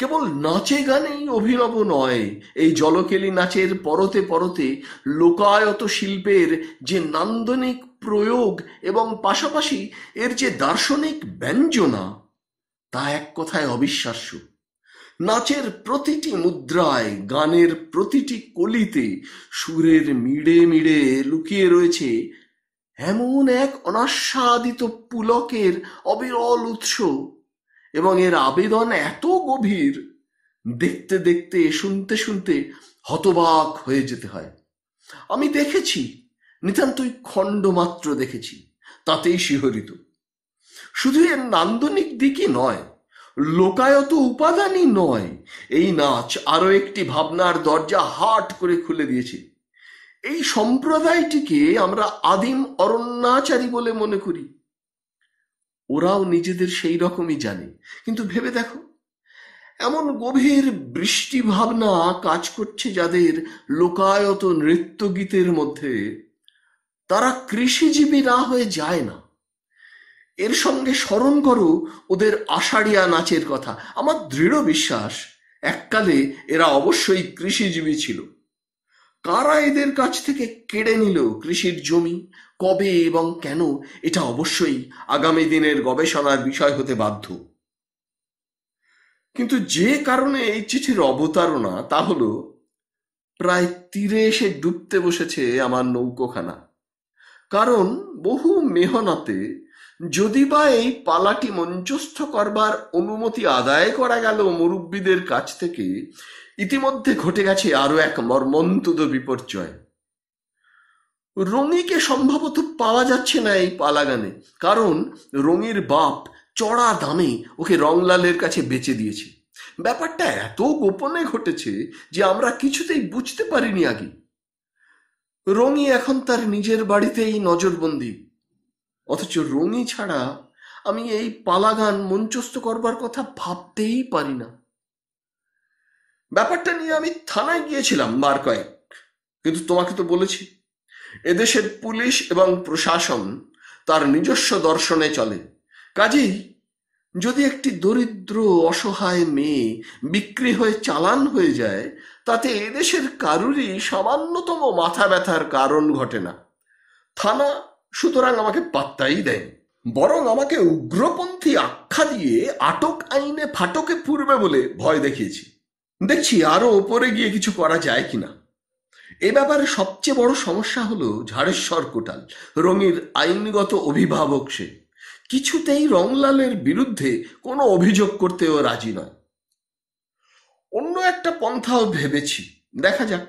কেবল নাচে গানেই অভিনব নয় এই জলকেলি নাচের পরতে পরতে লোকায়ত শিল্পের যে নান্দনিক প্রয়োগ এবং পাশাপাশি এর যে দার্শনিক ব্যঞ্জনা তা এক কথায় অবিশ্বাস্য নাচের প্রতিটি মুদ্রায় গানের প্রতিটি কলিতে সুরের মিড়ে মিড়ে লুকিয়ে রয়েছে এমন এক অনাস্বাদিত পুলকের অবিরল উৎস এবং এর আবেদন এত গভীর দেখতে দেখতে শুনতে শুনতে হতবাক হয়ে যেতে হয় আমি দেখেছি নিতান্তই খণ্ড মাত্র দেখেছি তাতেই শিহরিত শুধু এর নান্দনিক দিকই নয় লোকায়ত উপাদানই নয় এই নাচ আরো একটি ভাবনার দরজা হাট করে খুলে দিয়েছে এই সম্প্রদায়টিকে আমরা আদিম অরণ্যাচারী বলে মনে করি ওরাও নিজেদের সেই রকমই জানে কিন্তু ভেবে দেখো এমন গভীর বৃষ্টি ভাবনা কাজ করছে যাদের লোকায়ত নৃত্য গীতের মধ্যে তারা কৃষিজীবী না হয়ে যায় না এর সঙ্গে স্মরণ করো ওদের আষাঢ়িয়া নাচের কথা আমার দৃঢ় বিশ্বাস এককালে এরা অবশ্যই কৃষিজীবী ছিল কারা এদের কাছ থেকে কেড়ে নিল কৃষির জমি কবে এবং কেন এটা অবশ্যই আগামী দিনের গবেষণার বিষয় হতে বাধ্য কিন্তু যে কারণে এই চিঠির অবতারণা তা হলো প্রায় তীরে এসে ডুবতে বসেছে আমার নৌকোখানা কারণ বহু মেহনতে যদি বা এই পালাটি মঞ্চস্থ করবার অনুমতি আদায় করা গেল মুরব্বীদের কাছ থেকে ইতিমধ্যে ঘটে গেছে আরো এক মর্মন্তুদ বিপর্যয় রঙিকে সম্ভবত পাওয়া যাচ্ছে না এই পালাগানে কারণ রঙির বাপ চড়া দামে ওকে রংলালের কাছে বেচে দিয়েছে ব্যাপারটা এত গোপনে ঘটেছে যে আমরা কিছুতেই বুঝতে পারিনি আগে রঙি এখন তার নিজের বাড়িতেই নজরবন্দি অথচ রঙি ছাড়া আমি এই পালাগান মঞ্চস্থ করবার কথা ভাবতেই পারি না ব্যাপারটা নিয়ে আমি থানায় গিয়েছিলাম বার কয়েক কিন্তু তোমাকে তো বলেছি এদেশের পুলিশ এবং প্রশাসন তার নিজস্ব দর্শনে চলে কাজেই যদি একটি দরিদ্র অসহায় মেয়ে বিক্রি হয়ে চালান হয়ে যায় তাতে এদেশের কারুরই সামান্যতম মাথা ব্যথার কারণ ঘটে না থানা সুতরাং আমাকে পাত্তাই দেয় বরং আমাকে উগ্রপন্থী আখ্যা দিয়ে আটক আইনে ফাটকে পুরবে বলে ভয় দেখিয়েছি দেখছি আরো ওপরে গিয়ে কিছু করা যায় কিনা এ ব্যাপারে সবচেয়ে বড় সমস্যা হলো ঝাড়েশ্বর কোটাল রঙির আইনগত অভিভাবক সে কিছুতেই রংলালের বিরুদ্ধে কোনো অভিযোগ করতেও রাজি নয় অন্য একটা পন্থাও ভেবেছি দেখা যাক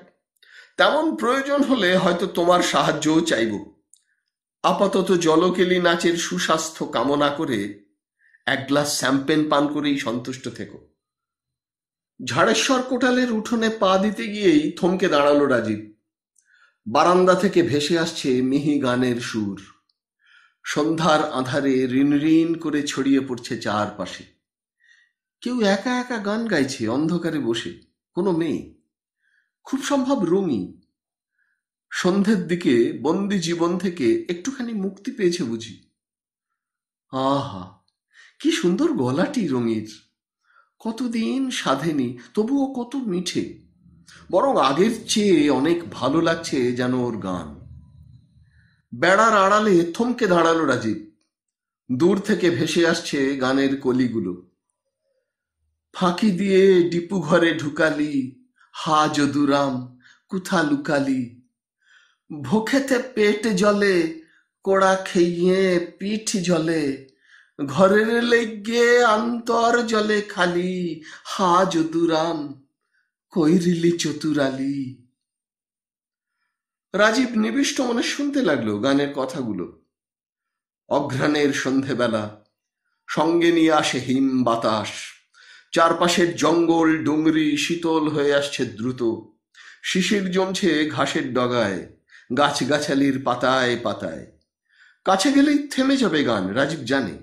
তেমন প্রয়োজন হলে হয়তো তোমার সাহায্যও চাইব আপাতত জলকেলি নাচের সুস্বাস্থ্য কামনা করে এক গ্লাস শ্যাম্পেন পান করেই সন্তুষ্ট থেকো ঝাড়েশ্বর কোটালের উঠোনে পা দিতে গিয়েই থমকে দাঁড়ালো রাজীব বারান্দা থেকে ভেসে আসছে মিহি গানের সুর সন্ধ্যার আধারে ঋণ ঋণ করে ছড়িয়ে পড়ছে চারপাশে কেউ একা একা গান গাইছে অন্ধকারে বসে কোনো মেয়ে খুব সম্ভব রঙি সন্ধ্যের দিকে বন্দি জীবন থেকে একটুখানি মুক্তি পেয়েছে বুঝি আহা কি সুন্দর গলাটি রঙির কতদিন সাধেনি তবুও কত মিঠে বরং আগের চেয়ে অনেক ভালো লাগছে যেন ওর গান বেড়ার আড়ালে থমকে দাঁড়ালো রাজীব দূর থেকে ভেসে আসছে গানের কলিগুলো ফাঁকি দিয়ে ডিপু ঘরে ঢুকালি হা যদুরাম কুথা লুকালি ভোখেতে পেট জলে কোড়া খেয়ে পিঠ জলে ঘরের লেগে আন্তর জলে খালি হা যদুরাম কৈরিলি চতুরালি রাজীব নিবিষ্ট মনে শুনতে লাগলো গানের কথাগুলো অঘ্রাণের সন্ধেবেলা সঙ্গে নিয়ে আসে হিম বাতাস চারপাশের জঙ্গল ডুংরি শীতল হয়ে আসছে দ্রুত শিশির জমছে ঘাসের ডগায় গাছগাছালির পাতায় পাতায় কাছে গেলেই থেমে যাবে গান রাজীব জানে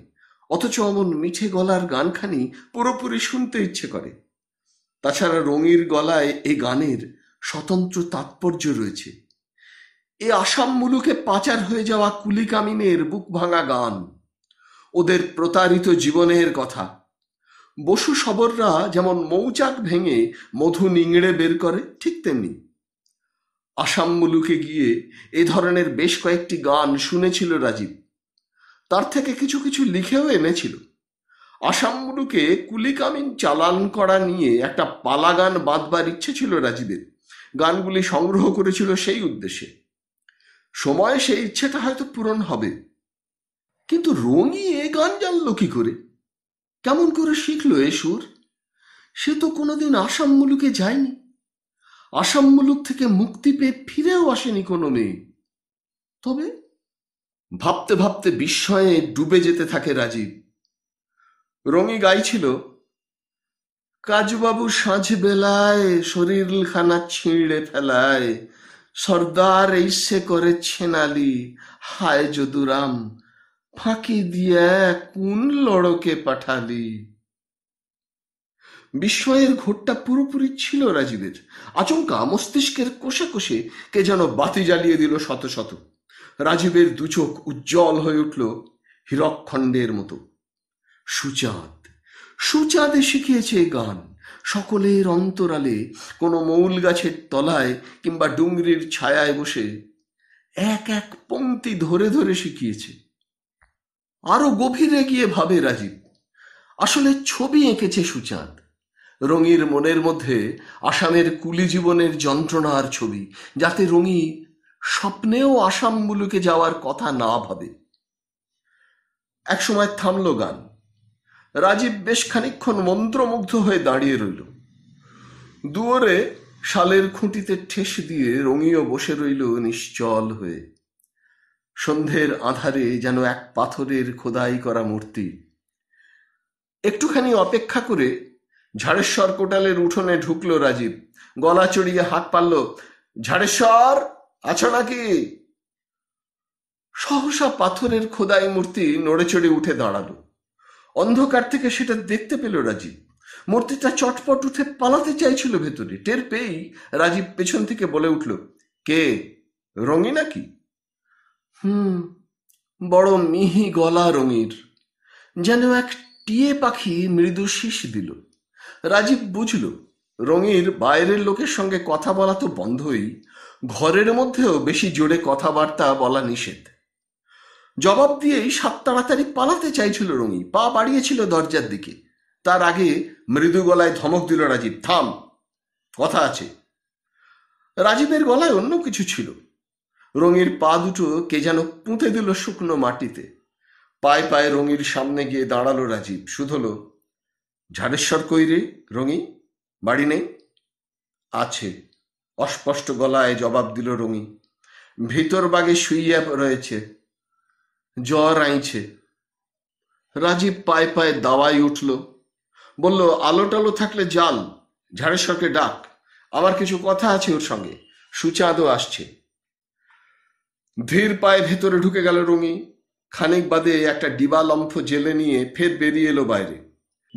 অথচ অমন মিঠে গলার গানখানি পুরোপুরি শুনতে ইচ্ছে করে তাছাড়া রঙির গলায় এই গানের স্বতন্ত্র তাৎপর্য রয়েছে এ আসাম মুলুকে পাচার হয়ে যাওয়া কুলিকামিনের বুক ভাঙা গান ওদের প্রতারিত জীবনের কথা বসু শবররা যেমন মৌচাক ভেঙে মধু নিংড়ে বের করে ঠিক তেমনি আসাম মুলুকে গিয়ে এ ধরনের বেশ কয়েকটি গান শুনেছিল রাজীব তার থেকে কিছু কিছু লিখেও এনেছিল আসামগুলোকে কুলিকামিন চালান করা নিয়ে একটা পালা গান বাঁধবার ইচ্ছে ছিল রাজীবের গানগুলি সংগ্রহ করেছিল সেই উদ্দেশ্যে সময়ে সেই ইচ্ছেটা হয়তো পূরণ হবে কিন্তু রঙি এ গান জানলো কি করে কেমন করে শিখলো এ সুর সে তো কোনোদিন আসাম মুলুকে যায়নি আসাম মুলুক থেকে মুক্তি পেয়ে ফিরেও আসেনি কোনো মেয়ে তবে ভাবতে ভাবতে বিস্ময়ে ডুবে যেতে থাকে রাজীব রঙি গাইছিল কাজুবাবু সাঁঝ বেলায় খানা ছিঁড়ে ফেলায় সর্দার ইসে করে ছেনালি হায় যদুরাম ফাঁকি দিয়ে কোন লড়কে পাঠালি বিস্ময়ের ঘোরটা পুরোপুরি ছিল রাজীবের আচমকা মস্তিষ্কের কোষে কোষে কে যেন বাতি জ্বালিয়ে দিল শত শত রাজীবের দুচোখ উজ্জ্বল হয়ে উঠল হীরকখণ্ডের মতো সুচাঁদ সুচাঁদে শিখিয়েছে গান সকলের অন্তরালে কোনো মৌল গাছের তলায় কিংবা ডুংরির ছায়ায় বসে এক এক পংক্তি ধরে ধরে শিখিয়েছে আরো গভীরে গিয়ে ভাবে রাজীব আসলে ছবি এঁকেছে সুচাঁদ রঙির মনের মধ্যে আসামের কুলি জীবনের যন্ত্রণার ছবি যাতে রঙি স্বপ্নেও আসাম মুলুকে যাওয়ার কথা না ভাবে একসময় থামল গান রাজীব বেশ খানিক্ষণ মন্ত্রমুগ্ধ হয়ে দাঁড়িয়ে রইল দুয়ারে শালের খুঁটিতে ঠেস দিয়ে রঙিয়ে বসে রইল নিশ্চল হয়ে সন্ধ্যের আধারে যেন এক পাথরের খোদাই করা মূর্তি একটুখানি অপেক্ষা করে ঝাড়েশ্বর কোটালের উঠোনে ঢুকলো রাজীব গলা চড়িয়ে হাত পারল ঝাড়েশ্বর আছো আচ্ছা নাকি সহসা পাথরের খোদাই মূর্তি নড়েচড়ে উঠে দাঁড়ালো অন্ধকার থেকে সেটা দেখতে পেল রাজীব মূর্তিটা চটপট উঠে পালাতে চাইছিল ভেতরে টের পেয়েই রাজীব পেছন থেকে বলে উঠল কে রঙি নাকি হুম বড় মিহি গলা রঙির যেন এক টিয়ে পাখি মৃদু শীষ দিল রাজীব বুঝল রঙির বাইরের লোকের সঙ্গে কথা বলা তো বন্ধই ঘরের মধ্যেও বেশি জোরে কথাবার্তা বলা নিষেধ জবাব দিয়েই সাত তাড়াতাড়ি পালাতে চাইছিল রঙি পা বাড়িয়েছিল দরজার দিকে তার আগে মৃদু গলায় ধমক দিল রাজীব থাম কথা আছে রাজীবের গলায় অন্য কিছু ছিল রঙির পা দুটো কে যেন পুঁতে দিল শুকনো মাটিতে পায়ে পায়ে রঙির সামনে গিয়ে দাঁড়ালো রাজীব শুধল ঝাড়েশ্বর কইরে রঙি বাড়ি নেই আছে অস্পষ্ট গলায় জবাব দিল রঙি ভিতর বাগে শুইয়া রয়েছে জ্বর আইছে রাজীব পায়ে পায়ে দাওয়াই উঠল বলল আলো টালো থাকলে জাল ঝাড়েশ্বরকে ডাক আমার কিছু কথা আছে ওর সঙ্গে সুচাঁদও আসছে ধীর পায়ে ভেতরে ঢুকে গেল রঙি খানিক বাদে একটা ডিবা লম্ফ জেলে নিয়ে ফের বেরিয়ে এলো বাইরে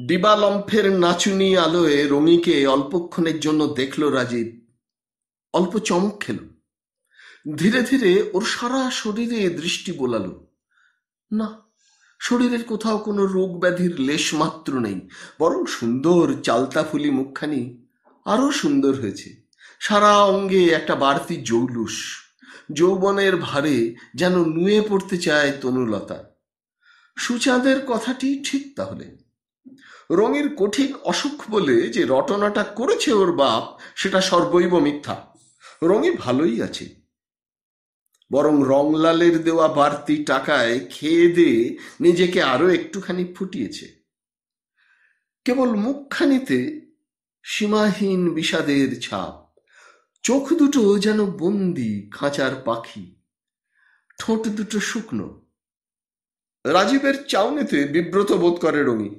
ডিবা লম্ফের নাচুনি আলোয় রঙিকে অল্পক্ষণের জন্য দেখল রাজীব অল্প চমক খেল ধীরে ধীরে ওর সারা শরীরে দৃষ্টি বোলালো না শরীরের কোথাও কোনো রোগ ব্যাধির লেশ মাত্র নেই বরং সুন্দর চালতা ফুলি মুখখানি আরও সুন্দর হয়েছে সারা অঙ্গে একটা বাড়তি জৌলুস যৌবনের ভারে যেন নুয়ে পড়তে চায় তনুলতা সুচাঁদের কথাটি ঠিক তাহলে রঙের কঠিন অসুখ বলে যে রটনাটা করেছে ওর বাপ সেটা সর্বৈব মিথ্যা রঙে ভালোই আছে বরং রংলালের দেওয়া বাড়তি টাকায় খেয়ে দিয়ে নিজেকে আরও একটুখানি ফুটিয়েছে কেবল মুখখানিতে সীমাহীন বিষাদের ছাপ চোখ দুটো যেন বন্দি খাঁচার পাখি ঠোঁট দুটো শুকনো রাজীবের চাউনিতে বিব্রত বোধ করে রঙি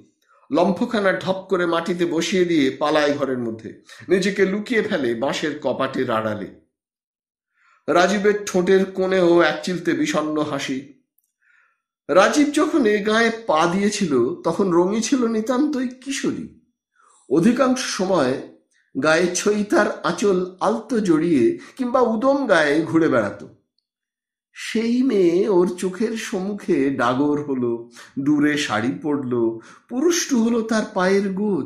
লম্ফখানা ঢপ করে মাটিতে বসিয়ে দিয়ে পালায় ঘরের মধ্যে নিজেকে লুকিয়ে ফেলে বাঁশের কপাটের আড়ালে রাজীবের ঠোঁটের কোণেও এক চিলতে বিষণ্ন হাসি রাজীব যখন এ গায়ে পা দিয়েছিল তখন রঙি ছিল নিতান্তই কিশোরী অধিকাংশ সময় গায়ে ছইতার আঁচল আলতো জড়িয়ে কিংবা উদম গায়ে ঘুরে বেড়াতো সেই মেয়ে ওর চোখের সম্মুখে ডাগর হলো দূরে শাড়ি পরল পুরুষ্টু হলো তার পায়ের ভরা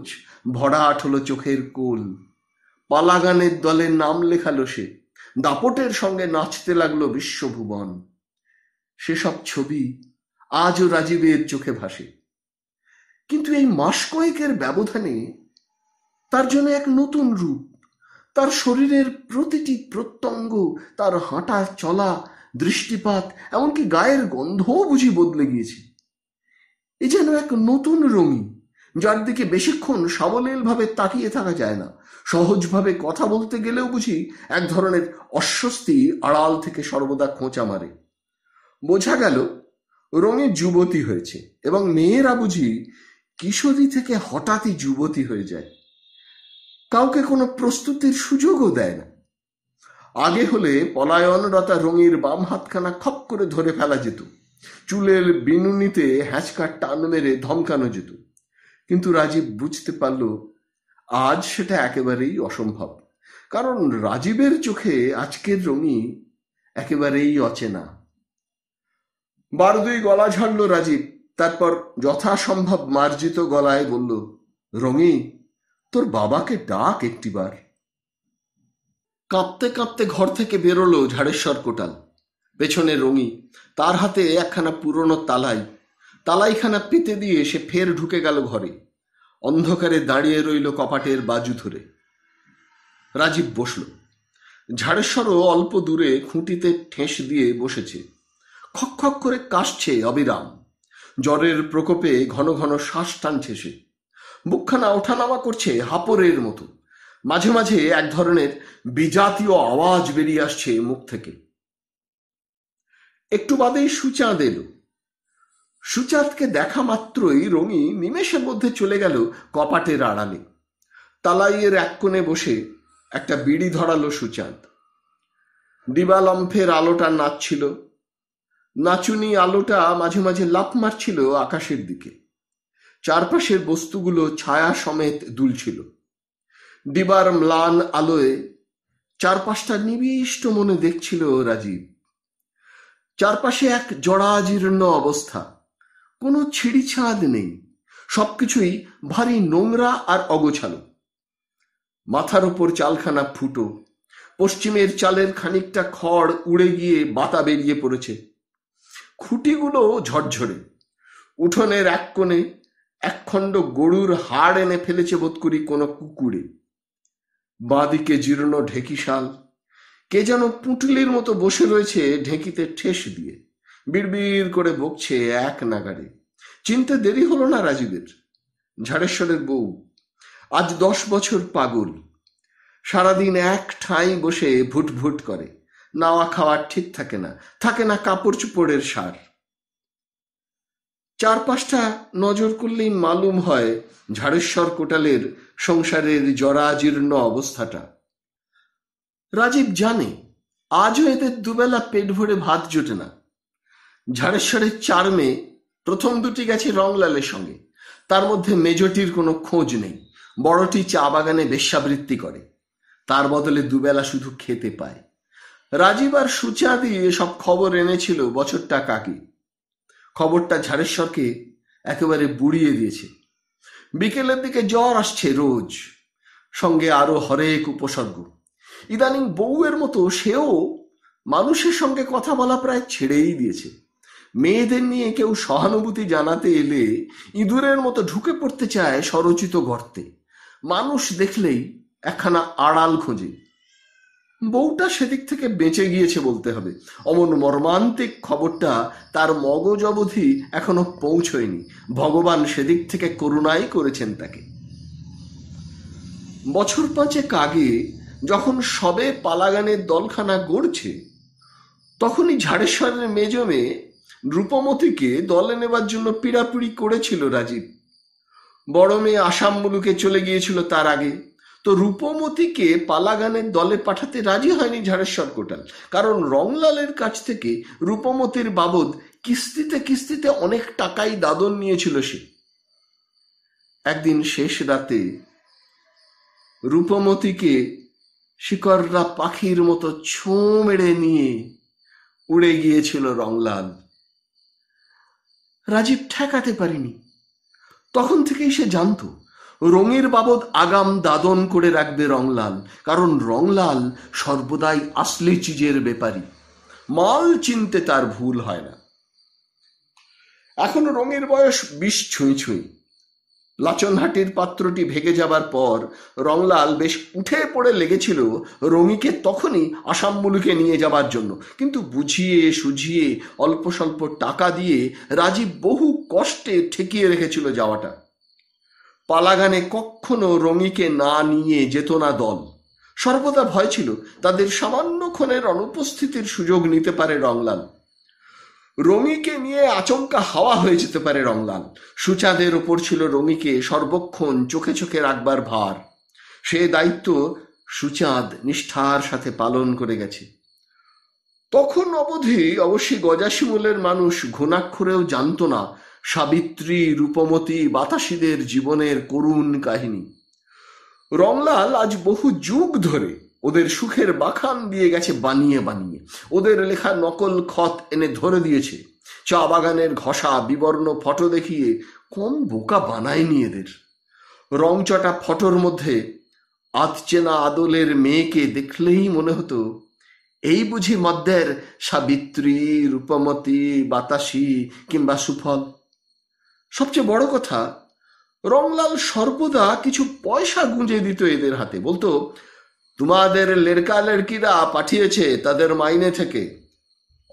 ভরাট হলো চোখের কোল পালাগানের দলে নাম লেখালো সে দাপটের সঙ্গে নাচতে লাগলো বিশ্বভুবন সেসব ছবি আজও রাজীবের চোখে ভাসে কিন্তু এই মাস কয়েকের ব্যবধানে তার জন্য এক নতুন রূপ তার শরীরের প্রতিটি প্রত্যঙ্গ তার হাঁটা চলা দৃষ্টিপাত এমনকি গায়ের গন্ধও বুঝি বদলে গিয়েছে এ যেন এক নতুন রঙি যার দিকে বেশিক্ষণ সাবলীলভাবে তাকিয়ে থাকা যায় না সহজভাবে কথা বলতে গেলেও বুঝি এক ধরনের অস্বস্তি আড়াল থেকে সর্বদা খোঁচা মারে বোঝা গেল রঙে যুবতী হয়েছে এবং মেয়েরা বুঝি কিশোরী থেকে হঠাৎই যুবতী হয়ে যায় কাউকে কোনো প্রস্তুতির সুযোগও দেয় না আগে হলে পলায়নরতা রঙির বাম হাতখানা খপ করে ধরে ফেলা যেত চুলের বিনুনিতে হ্যাঁচকার টান মেরে ধমকানো যেত কিন্তু রাজীব বুঝতে পারল আজ সেটা একেবারেই অসম্ভব কারণ রাজীবের চোখে আজকের রঙি একেবারেই অচেনা বারদুই গলা ঝাড়ল রাজীব তারপর যথাসম্ভব মার্জিত গলায় বলল রঙি তোর বাবাকে ডাক একটিবার কাঁপতে কাঁপতে ঘর থেকে বেরোলো ঝাড়েশ্বর কোটাল পেছনে রঙি তার হাতে একখানা পুরনো তালাই তালাইখানা পেতে দিয়ে সে ফের ঢুকে গেল ঘরে অন্ধকারে দাঁড়িয়ে রইল কপাটের বাজু ধরে রাজীব বসল ঝাড়েশ্বরও অল্প দূরে খুঁটিতে ঠেস দিয়ে বসেছে খক খক করে কাশছে অবিরাম জ্বরের প্রকোপে ঘন ঘন শ্বাস টানছে সে বুকখানা ওঠানামা করছে হাপরের মতো মাঝে মাঝে এক ধরনের বিজাতীয় আওয়াজ বেরিয়ে আসছে মুখ থেকে একটু বাদেই সুচাঁদ এলো সুচাঁদকে দেখা মাত্রই রঙি নিমেষের মধ্যে চলে গেল কপাটের আড়ালে তালাইয়ের এক কোণে বসে একটা বিড়ি ধরালো সুচাঁদ দিবালম্ফের আলোটা নাচছিল নাচুনি আলোটা মাঝে মাঝে লাপ মারছিল আকাশের দিকে চারপাশের বস্তুগুলো ছায়া সমেত দুলছিল দিবার ম্লান আলোয় চারপাশটা নিবিষ্ট মনে দেখছিল রাজীব চারপাশে এক জরাজীর্ণ অবস্থা কোনো ছিঁড়িছাঁদ নেই সবকিছুই ভারী নোংরা আর অগোছালো মাথার ওপর চালখানা ফুটো পশ্চিমের চালের খানিকটা খড় উড়ে গিয়ে বাতা বেরিয়ে পড়েছে খুঁটিগুলো ঝরঝরে উঠোনের এক কোণে একখণ্ড গরুর হাড় এনে ফেলেছে বোধ করি কোনো কুকুরে বাঁদিকে জীর্ণ শাল কে যেন পুঁটলির মতো বসে রয়েছে ঢেঁকিতে ঠেস দিয়ে বিড়বিড় করে বকছে এক নাগারে চিনতে দেরি হলো না রাজীবের ঝাড়েশ্বরের বউ আজ দশ বছর পাগল সারাদিন এক ঠাঁই বসে ভুটভুট করে নাওয়া খাওয়ার ঠিক থাকে না থাকে না কাপড় চুপড়ের সার চার পাঁচটা নজর করলেই মালুম হয় ঝাড়েশ্বর কোটালের সংসারের জরাজীর্ণ অবস্থাটা রাজীব জানে আজও এদের দুবেলা পেট ভরে ভাত জোটে না ঝাড়েশ্বরের চার মেয়ে প্রথম দুটি গেছে রংলালের সঙ্গে তার মধ্যে মেজটির কোনো খোঁজ নেই বড়টি চা বাগানে বেশ্যাবৃত্তি করে তার বদলে দুবেলা শুধু খেতে পায় রাজীব আর দিয়ে এসব খবর এনেছিল বছরটা কাকে খবরটা ঝাড়েশ্বরকে একেবারে বুড়িয়ে দিয়েছে বিকেলের দিকে জ্বর আসছে রোজ সঙ্গে আরো হরেক উপসর্গ ইদানিং বউয়ের মতো সেও মানুষের সঙ্গে কথা বলা প্রায় ছেড়েই দিয়েছে মেয়েদের নিয়ে কেউ সহানুভূতি জানাতে এলে ইঁদুরের মতো ঢুকে পড়তে চায় সরচিত গর্তে মানুষ দেখলেই একখানা আড়াল খোঁজে বউটা সেদিক থেকে বেঁচে গিয়েছে বলতে হবে অমন মর্মান্তিক খবরটা তার মগজ অবধি এখনো পৌঁছয়নি ভগবান সেদিক থেকে করুণাই করেছেন তাকে বছর পাঁচেক আগে যখন সবে পালাগানের দলখানা গড়ছে তখনই ঝাড়েশ্বরের মেজমে রূপমতিকে দলে নেবার জন্য পীড়াপিড়ি করেছিল রাজীব বড় মেয়ে আসাম মুলুকে চলে গিয়েছিল তার আগে তো রূপমতিকে পালাগানের দলে পাঠাতে রাজি হয়নি ঝাড়েশ্বর কোটাল কারণ রংলালের কাছ থেকে রূপমতির বাবদ কিস্তিতে কিস্তিতে অনেক টাকাই দাদন নিয়েছিল সে একদিন শেষ রাতে রূপমতিকে শিকররা পাখির মতো ছো মেরে নিয়ে উড়ে গিয়েছিল রংলাল রাজীব ঠেকাতে পারিনি তখন থেকেই সে জানতো রঙের বাবদ আগাম দাদন করে রাখবে রংলাল কারণ রংলাল সর্বদাই আসলি চিজের ব্যাপারী মাল চিনতে তার ভুল হয় না এখন রঙের বয়স বিশ ছুঁই ছুঁই লাচনহাটির পাত্রটি ভেঙে যাবার পর রংলাল বেশ উঠে পড়ে লেগেছিল রঙিকে তখনই আসাম মুলুকে নিয়ে যাবার জন্য কিন্তু বুঝিয়ে সুঝিয়ে অল্প স্বল্প টাকা দিয়ে রাজীব বহু কষ্টে ঠেকিয়ে রেখেছিল যাওয়াটা পালাগানে কখনো রঙিকে না নিয়ে যেত না দল সর্বদা ভয় ছিল তাদের সামান্য ক্ষণের অনুপস্থিতির সুযোগ নিতে পারে রংলাল রঙিকে নিয়ে আচমকা হাওয়া হয়ে যেতে পারে রংলাল সুচাঁদের ওপর ছিল রঙিকে সর্বক্ষণ চোখে চোখে রাখবার ভার সে দায়িত্ব সুচাঁদ নিষ্ঠার সাথে পালন করে গেছে তখন অবধি অবশ্যই গজাশিমুলের মানুষ ঘুণাক্ষরেও জানত না সাবিত্রী রূপমতী বাতাসীদের জীবনের করুণ কাহিনী রংলাল আজ বহু যুগ ধরে ওদের সুখের বাখান দিয়ে গেছে বানিয়ে বানিয়ে ওদের লেখা নকল খত এনে ধরে দিয়েছে চা বাগানের ঘষা বিবর্ণ ফটো দেখিয়ে কোন বোকা বানায়নি এদের রংচটা ফটোর মধ্যে আতচেনা আদলের মেয়েকে দেখলেই মনে হতো এই বুঝি মধ্যের সাবিত্রী রূপমতী বাতাসী কিংবা সুফল সবচেয়ে বড় কথা রংলাল সর্বদা কিছু পয়সা গুঁজে দিত এদের হাতে বলতো তোমাদের লেরকা লেরকিরা পাঠিয়েছে তাদের মাইনে থেকে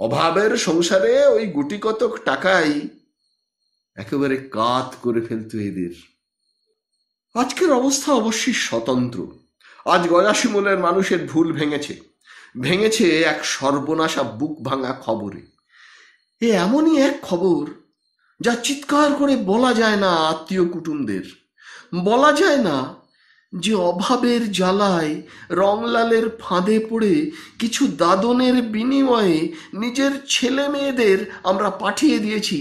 অভাবের সংসারে ওই গুটি কতক টাকাই একেবারে কাত করে ফেলত এদের আজকের অবস্থা অবশ্যই স্বতন্ত্র আজ গজাশিমলের মানুষের ভুল ভেঙেছে ভেঙেছে এক সর্বনাশা বুক ভাঙা খবরে এ এমনই এক খবর যা চিৎকার করে বলা যায় না আত্মীয় কুটুমদের বলা যায় না যে অভাবের জ্বালায় রংলালের ফাঁদে পড়ে কিছু দাদনের বিনিময়ে নিজের ছেলে মেয়েদের আমরা পাঠিয়ে দিয়েছি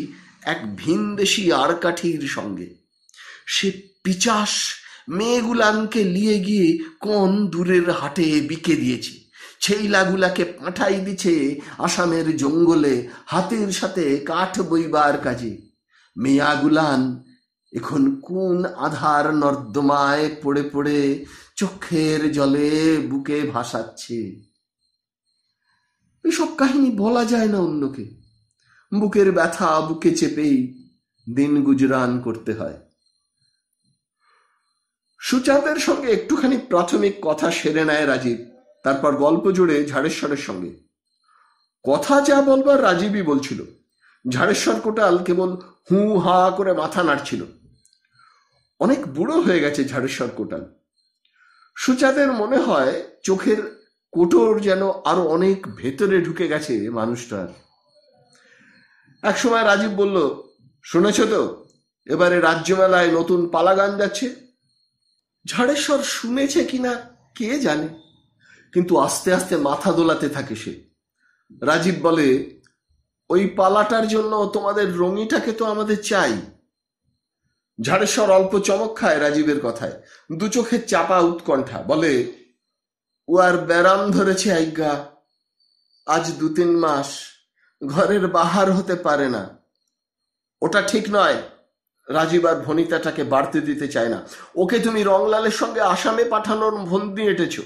এক ভিনদেশি আরকাঠির সঙ্গে সে পিচাস মেয়েগুলানকে নিয়ে গিয়ে কোন দূরের হাটে বিকে দিয়েছে ছেইলাগুলাকে পাঠাই দিছে আসামের জঙ্গলে হাতির সাথে কাঠ বইবার কাজে মেয়াগুলান এখন কোন আধার নর্দমায় পড়ে পড়ে চোখের জলে বুকে ভাসাচ্ছে এসব কাহিনী বলা যায় না অন্যকে বুকের ব্যথা বুকে চেপেই দিন গুজরান করতে হয় সুচাঁদের সঙ্গে একটুখানি প্রাথমিক কথা সেরে নেয় রাজীব তারপর গল্প জুড়ে ঝাড়েশ্বরের সঙ্গে কথা যা বলবার রাজীবই বলছিল ঝাড়েশ্বর কোটাল কেবল হু হা করে মাথা নাড়ছিল অনেক বুড়ো হয়ে গেছে ঝাড়েশ্বর কোটাল সুচাদের মনে হয় চোখের কোটর যেন আরো অনেক ভেতরে ঢুকে গেছে মানুষটার এক সময় রাজীব বলল শুনেছ তো এবারে রাজ্যমেলায় নতুন পালা গান যাচ্ছে ঝাড়েশ্বর শুনেছে কিনা কে জানে কিন্তু আস্তে আস্তে মাথা দোলাতে থাকে সে রাজীব বলে ওই পালাটার জন্য তোমাদের রঙিটাকে তো আমাদের চাই ঝাড়েশ্বর অল্প চমক খায় রাজীবের কথায় দু চোখে চাপা উৎকণ্ঠা বলে ও আর ব্যারাম ধরেছে আজ্ঞা আজ দু তিন মাস ঘরের বাহার হতে পারে না ওটা ঠিক নয় রাজীব আর ভনিতাটাকে বাড়তে দিতে চায় না ওকে তুমি রংলালের সঙ্গে আসামে পাঠানোর ভন্দি এঁটেছ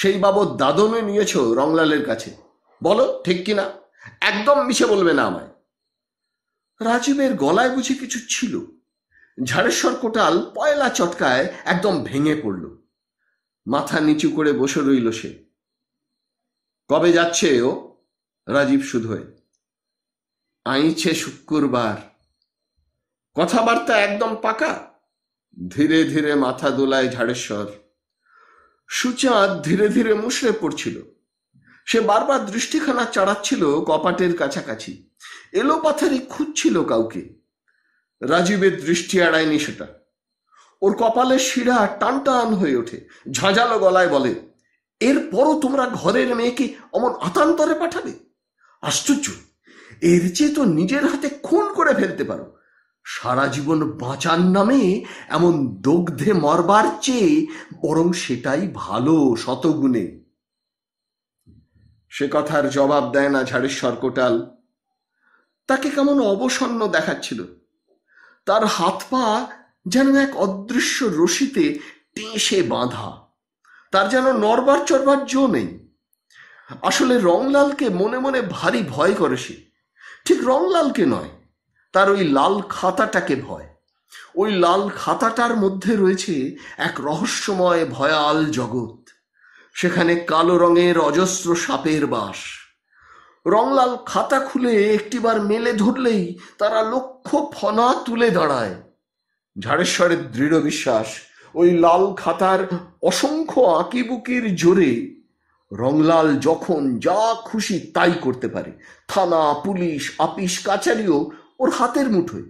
সেই বাবদ দাদনে নিয়েছ রংলালের কাছে বলো ঠিক কিনা একদম মিশে বলবে না আমায় রাজীবের গলায় বুঝে কিছু ছিল ঝাড়েশ্বর কোটাল পয়লা চটকায় একদম ভেঙে পড়ল মাথা নিচু করে বসে রইল সে কবে যাচ্ছে ও রাজীব শুধোয় আইছে শুক্রবার কথাবার্তা একদম পাকা ধীরে ধীরে মাথা দোলায় ঝাড়েশ্বর সুচাঁদ ধীরে ধীরে মুশড়ে পড়ছিল সে বারবার দৃষ্টিখানা চাড়াচ্ছিল কপাটের কাছাকাছি এলো খুঁজছিল কাউকে রাজীবের দৃষ্টি এড়ায়নি সেটা ওর কপালের শিরা টানটান হয়ে ওঠে ঝাঁঝালো গলায় বলে এরপরও তোমরা ঘরের মেয়েকে অমন আতান্তরে পাঠাবে আশ্চর্য এর চেয়ে তো নিজের হাতে খুন করে ফেলতে পারো সারা জীবন বাঁচার নামে এমন দগ্ধে মরবার চেয়ে বরং সেটাই ভালো শতগুণে সে কথার জবাব দেয় না ঝাড়েশ্বর কোটাল তাকে কেমন অবসন্ন দেখাচ্ছিল তার হাত পা যেন এক অদৃশ্য রশিতে টেঁসে বাঁধা তার যেন নরবার চরবার জো নেই আসলে রংলালকে মনে মনে ভারী ভয় করে সে ঠিক রংলালকে নয় তার ওই লাল খাতাটাকে ভয় ওই লাল খাতাটার মধ্যে রয়েছে এক রহস্যময় ভয়াল জগৎ সেখানে কালো রঙের অজস্র সাপের বাস রংলাল খাতা খুলে একটিবার মেলে ধরলেই তারা লক্ষ ফনা তুলে দাঁড়ায় ঝাড়েশ্বরের দৃঢ় বিশ্বাস ওই লাল খাতার অসংখ্য আঁকিবুকির জোরে রংলাল যখন যা খুশি তাই করতে পারে থানা পুলিশ আপিস কাচারিও ওর হাতের মুঠোয়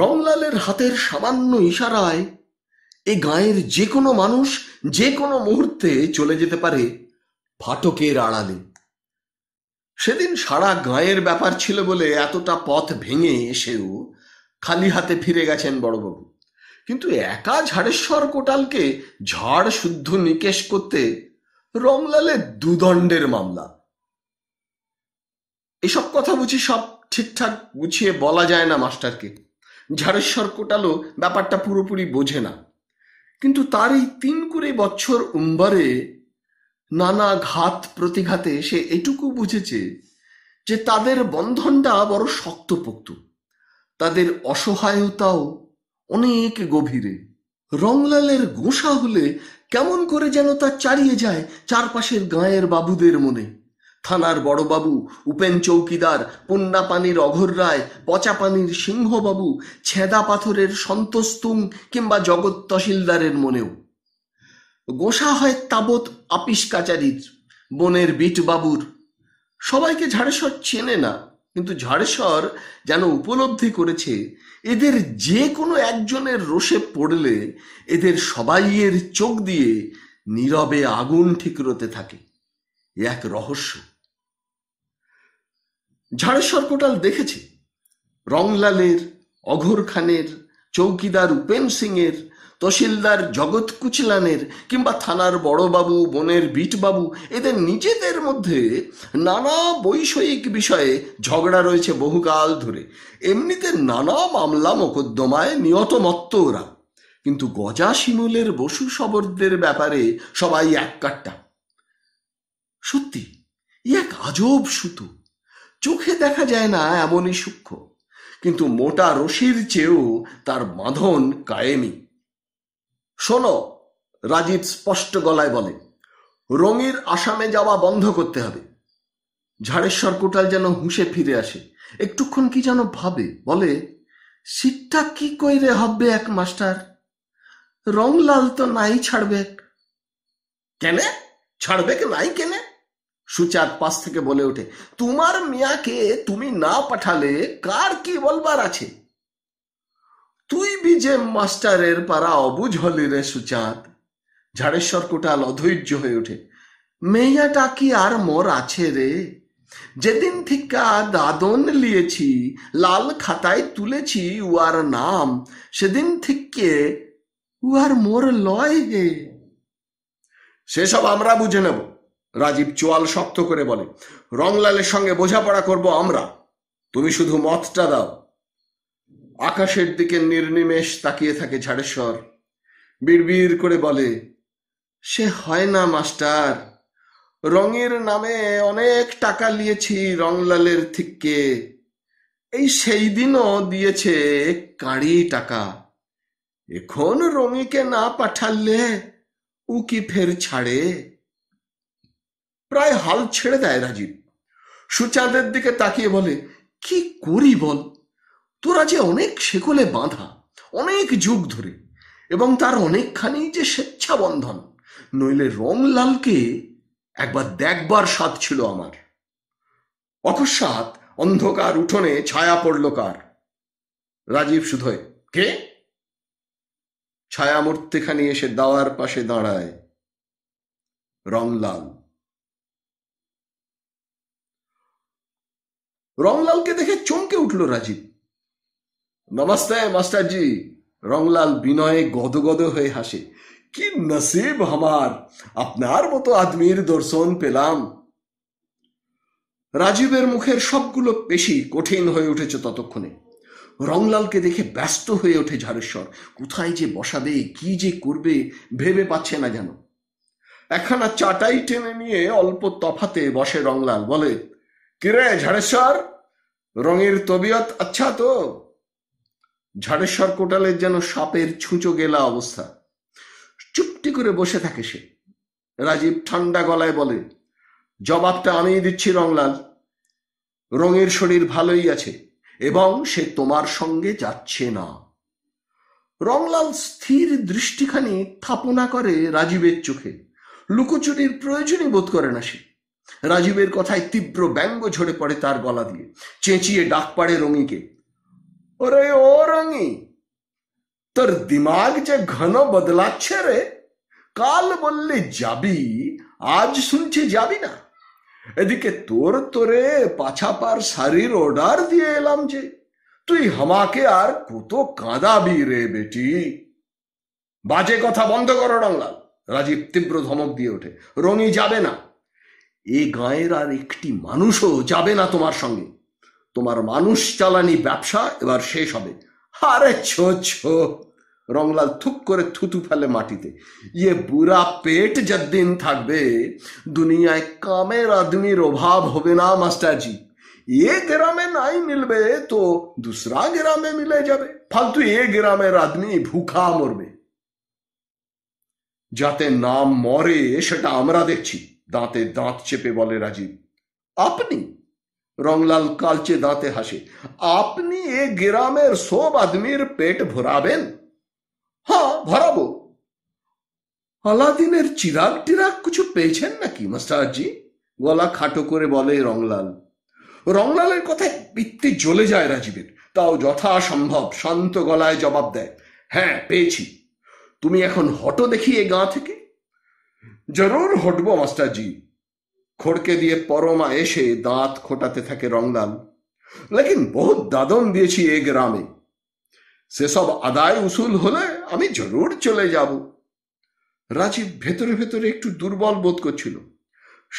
রংলালের হাতের সামান্য ইশারায় এ গাঁয়ের যে কোনো মানুষ যে কোনো মুহূর্তে চলে যেতে পারে ফাটকের আড়ালে সেদিন সারা গাঁয়ের ব্যাপার ছিল বলে এতটা পথ ভেঙে এসেও খালি হাতে ফিরে গেছেন বড়বাবু কিন্তু একা ঝাড়েশ্বর কোটালকে ঝাড় শুদ্ধ নিকেশ করতে রংলালে দুদণ্ডের মামলা এসব কথা বুঝি সব ঠিকঠাক গুছিয়ে বলা যায় না মাস্টারকে ঝাড়েশ্বর কোটালও ব্যাপারটা পুরোপুরি বোঝে না কিন্তু তার এই তিন কুড়ি বছর উম্বরে নানা ঘাত প্রতিঘাতে সে এটুকু বুঝেছে যে তাদের বন্ধনটা বড় শক্তপোক্ত তাদের অসহায়তাও অনেক গভীরে রংলালের গোসা হলে কেমন করে যেন তা চারিয়ে যায় চারপাশের গাঁয়ের বাবুদের মনে থানার বড়বাবু উপেন চৌকিদার পুণ্যাপানির অঘর রায় পচাপানির সিংহবাবু ছেদা পাথরের সন্তোস্তুং কিংবা জগৎ তহসিলদারের মনেও গোসা হয় তাবৎ আপিস কাচারির বনের বিটবাবুর সবাইকে ঝাড়েশ্বর চেনে না কিন্তু ঝাড়েশ্বর যেন উপলব্ধি করেছে এদের যে কোনো একজনের রোষে পড়লে এদের সবাইয়ের চোখ দিয়ে নীরবে আগুন ঠিকরতে থাকে এক রহস্য ঝাড়েশ্বর কোটাল দেখেছে রংলালের অঘোর খানের চৌকিদার উপেন সিংয়ের তহসিলদার জগৎ কুচলানের কিংবা থানার বড়বাবু বনের বিটবাবু এদের নিজেদের মধ্যে নানা বৈষয়িক বিষয়ে ঝগড়া রয়েছে বহুকাল ধরে এমনিতে নানা মামলা মোকদ্দমায় নিয়ত মত্ত ওরা কিন্তু গজা শিমুলের বসু সবরদের ব্যাপারে সবাই এক কাট্টা সত্যি ই এক আজব সুতো চোখে দেখা যায় না এমনই সূক্ষ্ম কিন্তু মোটা রশির চেয়েও তার বাঁধন কায়েমি শোনো রাজীব স্পষ্ট গলায় বলে রঙির আসামে যাওয়া বন্ধ করতে হবে ঝাড়েশ্বর কোটাল যেন হুঁশে ফিরে আসে একটুক্ষণ কি যেন ভাবে বলে শীতটা কি কইরে হবে এক মাস্টার রং লাল তো নাই ছাড়বে কেনে ছাড়বে কে নাই কেনে সুচার পাশ থেকে বলে ওঠে তোমার মিয়াকে তুমি না পাঠালে কার কি বলবার আছে তুই বিজে মাস্টারের পারা অবুঝ হলি রে সুচাঁদ ঝাড়েশ্বর কোটাল অধৈর্য হয়ে ওঠে মেয়াটা কি আর মোর আছে রে যেদিন থিকা দাদন লিয়েছি লাল খাতায় তুলেছি উয়ার নাম সেদিন থিককে উয়ার মোর লয় হে সেসব আমরা বুঝে নেব রাজীব চোয়াল শক্ত করে বলে রংলালের সঙ্গে বোঝাপড়া করব আমরা তুমি শুধু মতটা দাও আকাশের দিকে নির্নিমেষ তাকিয়ে থাকে ঝাড়েশ্বর বিড়বিড় করে বলে সে হয় না মাস্টার রঙের নামে অনেক টাকা নিয়েছি রংলালের থেকে এই সেই দিনও দিয়েছে কাঁড়ি টাকা এখন রঙিকে না পাঠালে উকি কি ফের ছাড়ে প্রায় হাল ছেড়ে দেয় রাজীব সুচাঁদের দিকে তাকিয়ে বলে কি করি বল তোরা যে অনেক শেকলে বাঁধা অনেক যুগ ধরে এবং তার অনেকখানি যে স্বেচ্ছা বন্ধন নইলে রং লালকে একবার দেখবার স্বাদ ছিল আমার অকস্মাৎ অন্ধকার উঠোনে ছায়া পড়ল কার রাজীব সুধয় কে ছায়া মূর্তিখানি এসে দাওয়ার পাশে দাঁড়ায় রংলাল রংলালকে দেখে চমকে উঠল রাজীব নমস্তে মাস্টারজি রংলাল বিনয়ে গদগদ হয়ে হাসে কি নসিব আমার আপনার মতো আদমির দর্শন পেলাম রাজীবের মুখের সবগুলো পেশি কঠিন হয়ে উঠেছে ততক্ষণে রংলালকে দেখে ব্যস্ত হয়ে ওঠে ঝাড়েশ্বর কোথায় যে বসাবে কি যে করবে ভেবে পাচ্ছে না যেন একখানা চাটাই টেনে নিয়ে অল্প তফাতে বসে রংলাল বলে কিরে ঝাড়েশ্বর রঙের তবিয়ত আচ্ছা তো ঝাড়েশ্বর কোটালের যেন সাপের ছুঁচো গেলা অবস্থা চুপটি করে বসে থাকে সে রাজীব ঠান্ডা গলায় বলে জবাবটা আমি দিচ্ছি রংলাল রঙের শরীর ভালোই আছে এবং সে তোমার সঙ্গে যাচ্ছে না রংলাল স্থির দৃষ্টিখানি থাপনা করে রাজীবের চোখে লুকোচুরির প্রয়োজনই বোধ করে না সে রাজীবের কথায় তীব্র ব্যঙ্গ ঝরে পড়ে তার গলা দিয়ে চেঁচিয়ে ডাক পাড়ে রঙিকে ওরে ও রঙি তোর দিমাগ যে ঘন বদলাচ্ছে রে কাল বললে যাবি আজ শুনছে যাবি না এদিকে তোর তোরে পাছাপার শাড়ির অর্ডার দিয়ে এলাম যে তুই হামাকে আর কত কাঁদাবি রে বেটি বাজে কথা বন্ধ করো রংলাল রাজীব তীব্র ধমক দিয়ে ওঠে রঙি যাবে না এ গাঁয়ের আর একটি মানুষও যাবে না তোমার সঙ্গে তোমার মানুষ চালানি ব্যবসা এবার শেষ হবে আরে ছো ছো রংলাল থুক করে থুতু ফেলে মাটিতে ইয়ে বুড়া পেট যদিন থাকবে দুনিয়ায় কামের আদমির অভাব হবে না মাস্টারজি এ গ্রামে নাই মিলবে তো দুসরা গ্রামে মিলে যাবে ফালতু এ গ্রামের আদমি ভুখা মরবে যাতে নাম মরে সেটা আমরা দেখছি দাঁতে দাঁত চেপে বলে রাজীব আপনি রংলাল কালচে দাঁতে হাসে আপনি এ গ্রামের সব আদমির পেট ভরাবেন হ্যাঁ ভরাবো আলাদিনের চিরাগ টিরাগ কিছু পেয়েছেন নাকি মাস্টারজি গলা খাটো করে বলে রংলাল রংলালের কথায় বৃত্তি জ্বলে যায় রাজীবের তাও যথাসম্ভব শান্ত গলায় জবাব দেয় হ্যাঁ পেয়েছি তুমি এখন হটো দেখি এ গাঁ থেকে জরুর হটবো মাস্টারজি খড়কে দিয়ে পরমা এসে দাঁত খোটাতে থাকে রংলাল লেকিন বহু দাদন দিয়েছি এ গ্রামে সেসব আদায় উসুল হলে আমি জরুর চলে যাব রাজীব ভেতরে ভেতরে একটু দুর্বল বোধ করছিল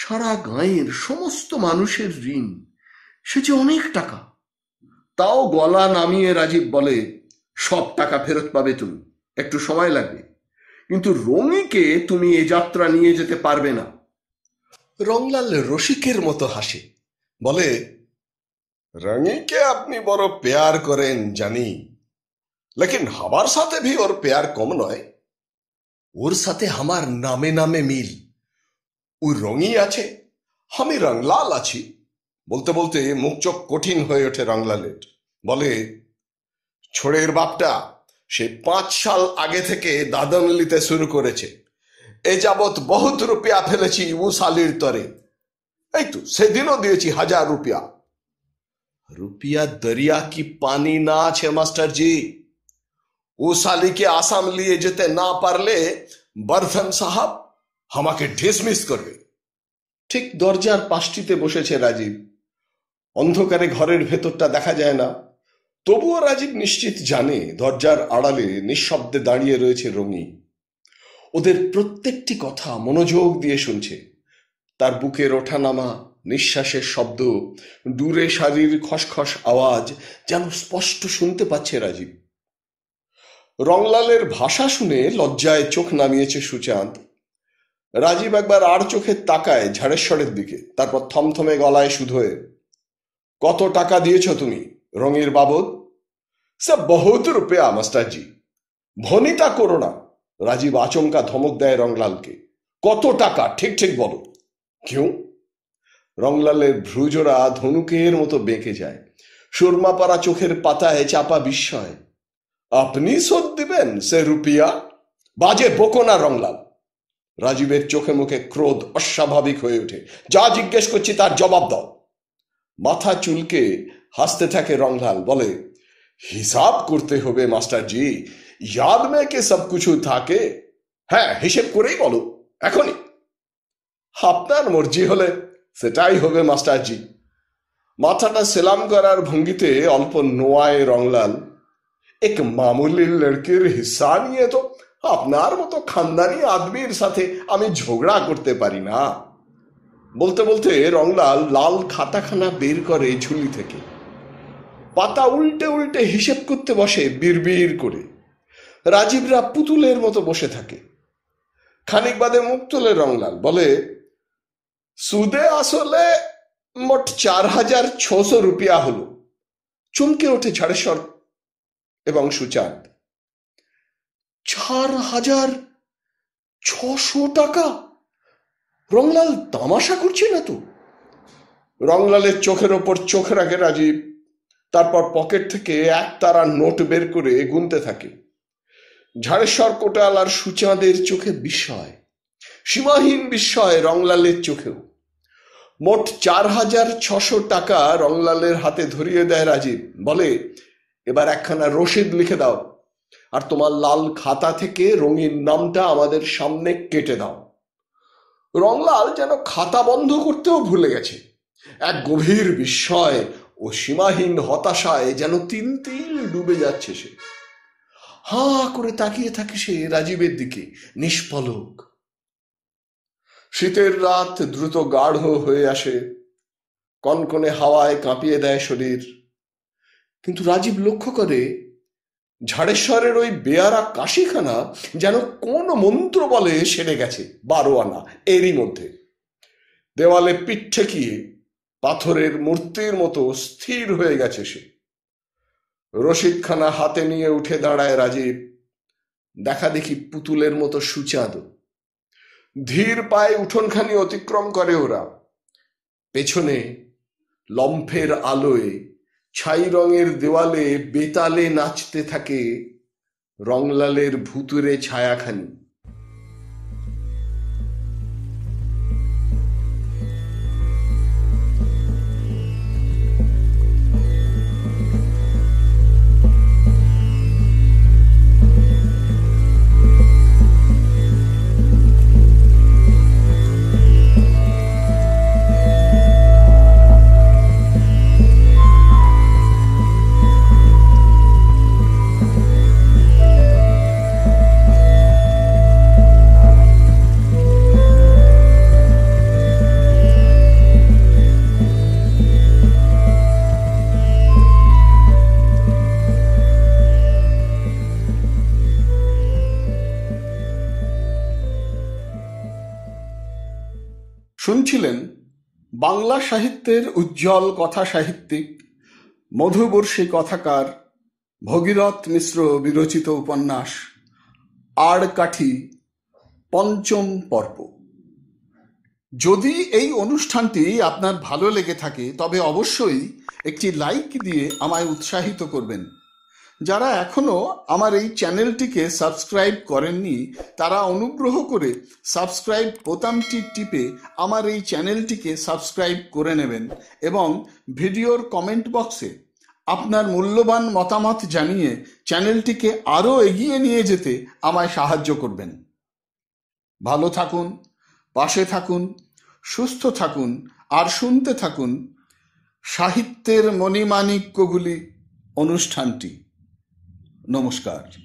সারা গাঁয়ের সমস্ত মানুষের ঋণ সে যে অনেক টাকা তাও গলা নামিয়ে রাজীব বলে সব টাকা ফেরত পাবে তুমি একটু সময় লাগবে কিন্তু রঙিকে তুমি এ যাত্রা নিয়ে যেতে পারবে না রংলাল রসিকের মতো হাসে বলে রঙিকে আপনি বড় পেয়ার করেন জানি লেকিন হাবার সাথে ভি ওর পেয়ার কম নয় ওর সাথে আমার নামে নামে মিল ও রঙি আছে আমি রংলাল আছি বলতে বলতে মুখ চোখ কঠিন হয়ে ওঠে রংলালের বলে ছোড়ের বাপটা সে পাঁচ সাল আগে থেকে দাদন লিতে শুরু করেছে এ যাবৎ বহুত রুপিয়া ফেলেছি মুসালির তরে এই তো সেদিনও দিয়েছি হাজার রুপিয়া রুপিয়া দরিয়া কি পানি না আছে মাস্টারজি উসালিকে আসাম নিয়ে যেতে না পারলে বর্ধন সাহাব আমাকে ডিসমিস করবে ঠিক দরজার পাশটিতে বসেছে রাজীব অন্ধকারে ঘরের ভেতরটা দেখা যায় না তবুও রাজীব নিশ্চিত জানে দরজার আড়ালে নিঃশব্দে দাঁড়িয়ে রয়েছে রঙি ওদের প্রত্যেকটি কথা মনোযোগ দিয়ে শুনছে তার বুকের ওঠানামা নিঃশ্বাসের শব্দ দূরে শাড়ির খসখস আওয়াজ যেন স্পষ্ট শুনতে পাচ্ছে রাজীব রংলালের ভাষা শুনে লজ্জায় চোখ নামিয়েছে সুচাঁদ রাজীব একবার আর চোখে তাকায় ঝাড়েশ্বরের দিকে তারপর থমথমে গলায় শুধোয় কত টাকা দিয়েছ তুমি রঙের বাবদ সে বহুত रुपया मास्टर जी ভনিতা করো না রাজীব আচমকা ধমক দেয় রংলালকে কত টাকা ঠিক ঠিক বলো কেউ রংলালের ভ্রুজরা ধনুকের মতো বেঁকে যায় সুরমাপাড়া চোখের পাতায় চাপা বিস্ময় আপনি শোধ দিবেন সে রুপিয়া বাজে বোকোনা রংলাল রাজীবের চোখে মুখে ক্রোধ অস্বাভাবিক হয়ে ওঠে যা জিজ্ঞেস করছি তার জবাব দাও মাথা চুলকে হাসতে থাকে রংলাল বলে হিসাব করতে হবে মাস্টারজি ইয়াদ মেয়েকে সবকিছু থাকে হ্যাঁ হিসেব করেই বলো এখনই আপনার মর্জি হলে সেটাই হবে মাস্টারজি মাথাটা সেলাম করার ভঙ্গিতে অল্প নোয়ায় রংলাল এক মামুলি লড়কির হিসা নিয়ে তো আপনার মতো খানদানি আদমির সাথে আমি ঝগড়া করতে পারি না বলতে বলতে রংলাল লাল খাতাখানা বের করে ঝুলি থেকে পাতা উল্টে উল্টে হিসেব করতে বসে বিড়বিড় করে রাজীবরা পুতুলের মতো বসে থাকে খানিক বাদে মুখ তোলে রংলাল বলে সুদে আসলে মোট চার হাজার ছশো রুপিয়া হলো চমকে ওঠে ঝাড়েশ্বর এবং সুচাঁদ চার হাজার ছশো টাকা রংলাল তামাশা করছে না তো রংলালের চোখের ওপর চোখ রাখে রাজীব তারপর পকেট থেকে এক তারা নোট বের করে গুনতে থাকে ঝাড়েশ্বর কোটাল আর সুচাঁদের চোখে বিস্ময় সীমাহীন বিস্ময় রংলালের চোখেও মোট চার হাজার ছশো টাকা রংলালের হাতে ধরিয়ে দেয় রাজীব বলে এবার একখানা রসিদ লিখে দাও আর তোমার লাল খাতা থেকে রঙিন নামটা আমাদের সামনে কেটে দাও রংলাল যেন খাতা বন্ধ করতেও ভুলে গেছে এক গভীর বিস্ময় ও সীমাহীন হতাশায় যেন তিল তিল ডুবে যাচ্ছে সে হা করে তাকিয়ে থাকে সে রাজীবের দিকে নিষ্পলক শীতের রাত দ্রুত গাঢ় হয়ে আসে কনকনে হাওয়ায় কাঁপিয়ে দেয় শরীর কিন্তু রাজীব লক্ষ্য করে ঝাড়েশ্বরের ওই বেয়ারা কাশিখানা যেন কোন মন্ত্র বলে সেরে গেছে বারো আনা এরই মধ্যে দেওয়ালে পিঠ ঠেকিয়ে পাথরের মূর্তির মতো স্থির হয়ে গেছে সে রশিদখানা হাতে নিয়ে উঠে দাঁড়ায় রাজীব দেখা দেখি পুতুলের মতো সুচাদ ধীর পায়ে উঠোনখানি অতিক্রম করে ওরা পেছনে লম্ফের আলোয় ছাই রঙের দেওয়ালে বেতালে নাচতে থাকে রংলালের ভুতুরে ছায়াখানি ছিলেন বাংলা সাহিত্যের উজ্জ্বল কথা সাহিত্যিক মধুবর্ষী কথাকার ভগীরথ মিশ্র বিরচিত উপন্যাস আড় কাঠি পঞ্চম পর্ব যদি এই অনুষ্ঠানটি আপনার ভালো লেগে থাকে তবে অবশ্যই একটি লাইক দিয়ে আমায় উৎসাহিত করবেন যারা এখনও আমার এই চ্যানেলটিকে সাবস্ক্রাইব করেননি তারা অনুগ্রহ করে সাবস্ক্রাইব বোতামটি টিপে আমার এই চ্যানেলটিকে সাবস্ক্রাইব করে নেবেন এবং ভিডিওর কমেন্ট বক্সে আপনার মূল্যবান মতামত জানিয়ে চ্যানেলটিকে আরও এগিয়ে নিয়ে যেতে আমায় সাহায্য করবেন ভালো থাকুন পাশে থাকুন সুস্থ থাকুন আর শুনতে থাকুন সাহিত্যের মণিমাণিক্যগুলি অনুষ্ঠানটি Namaskar.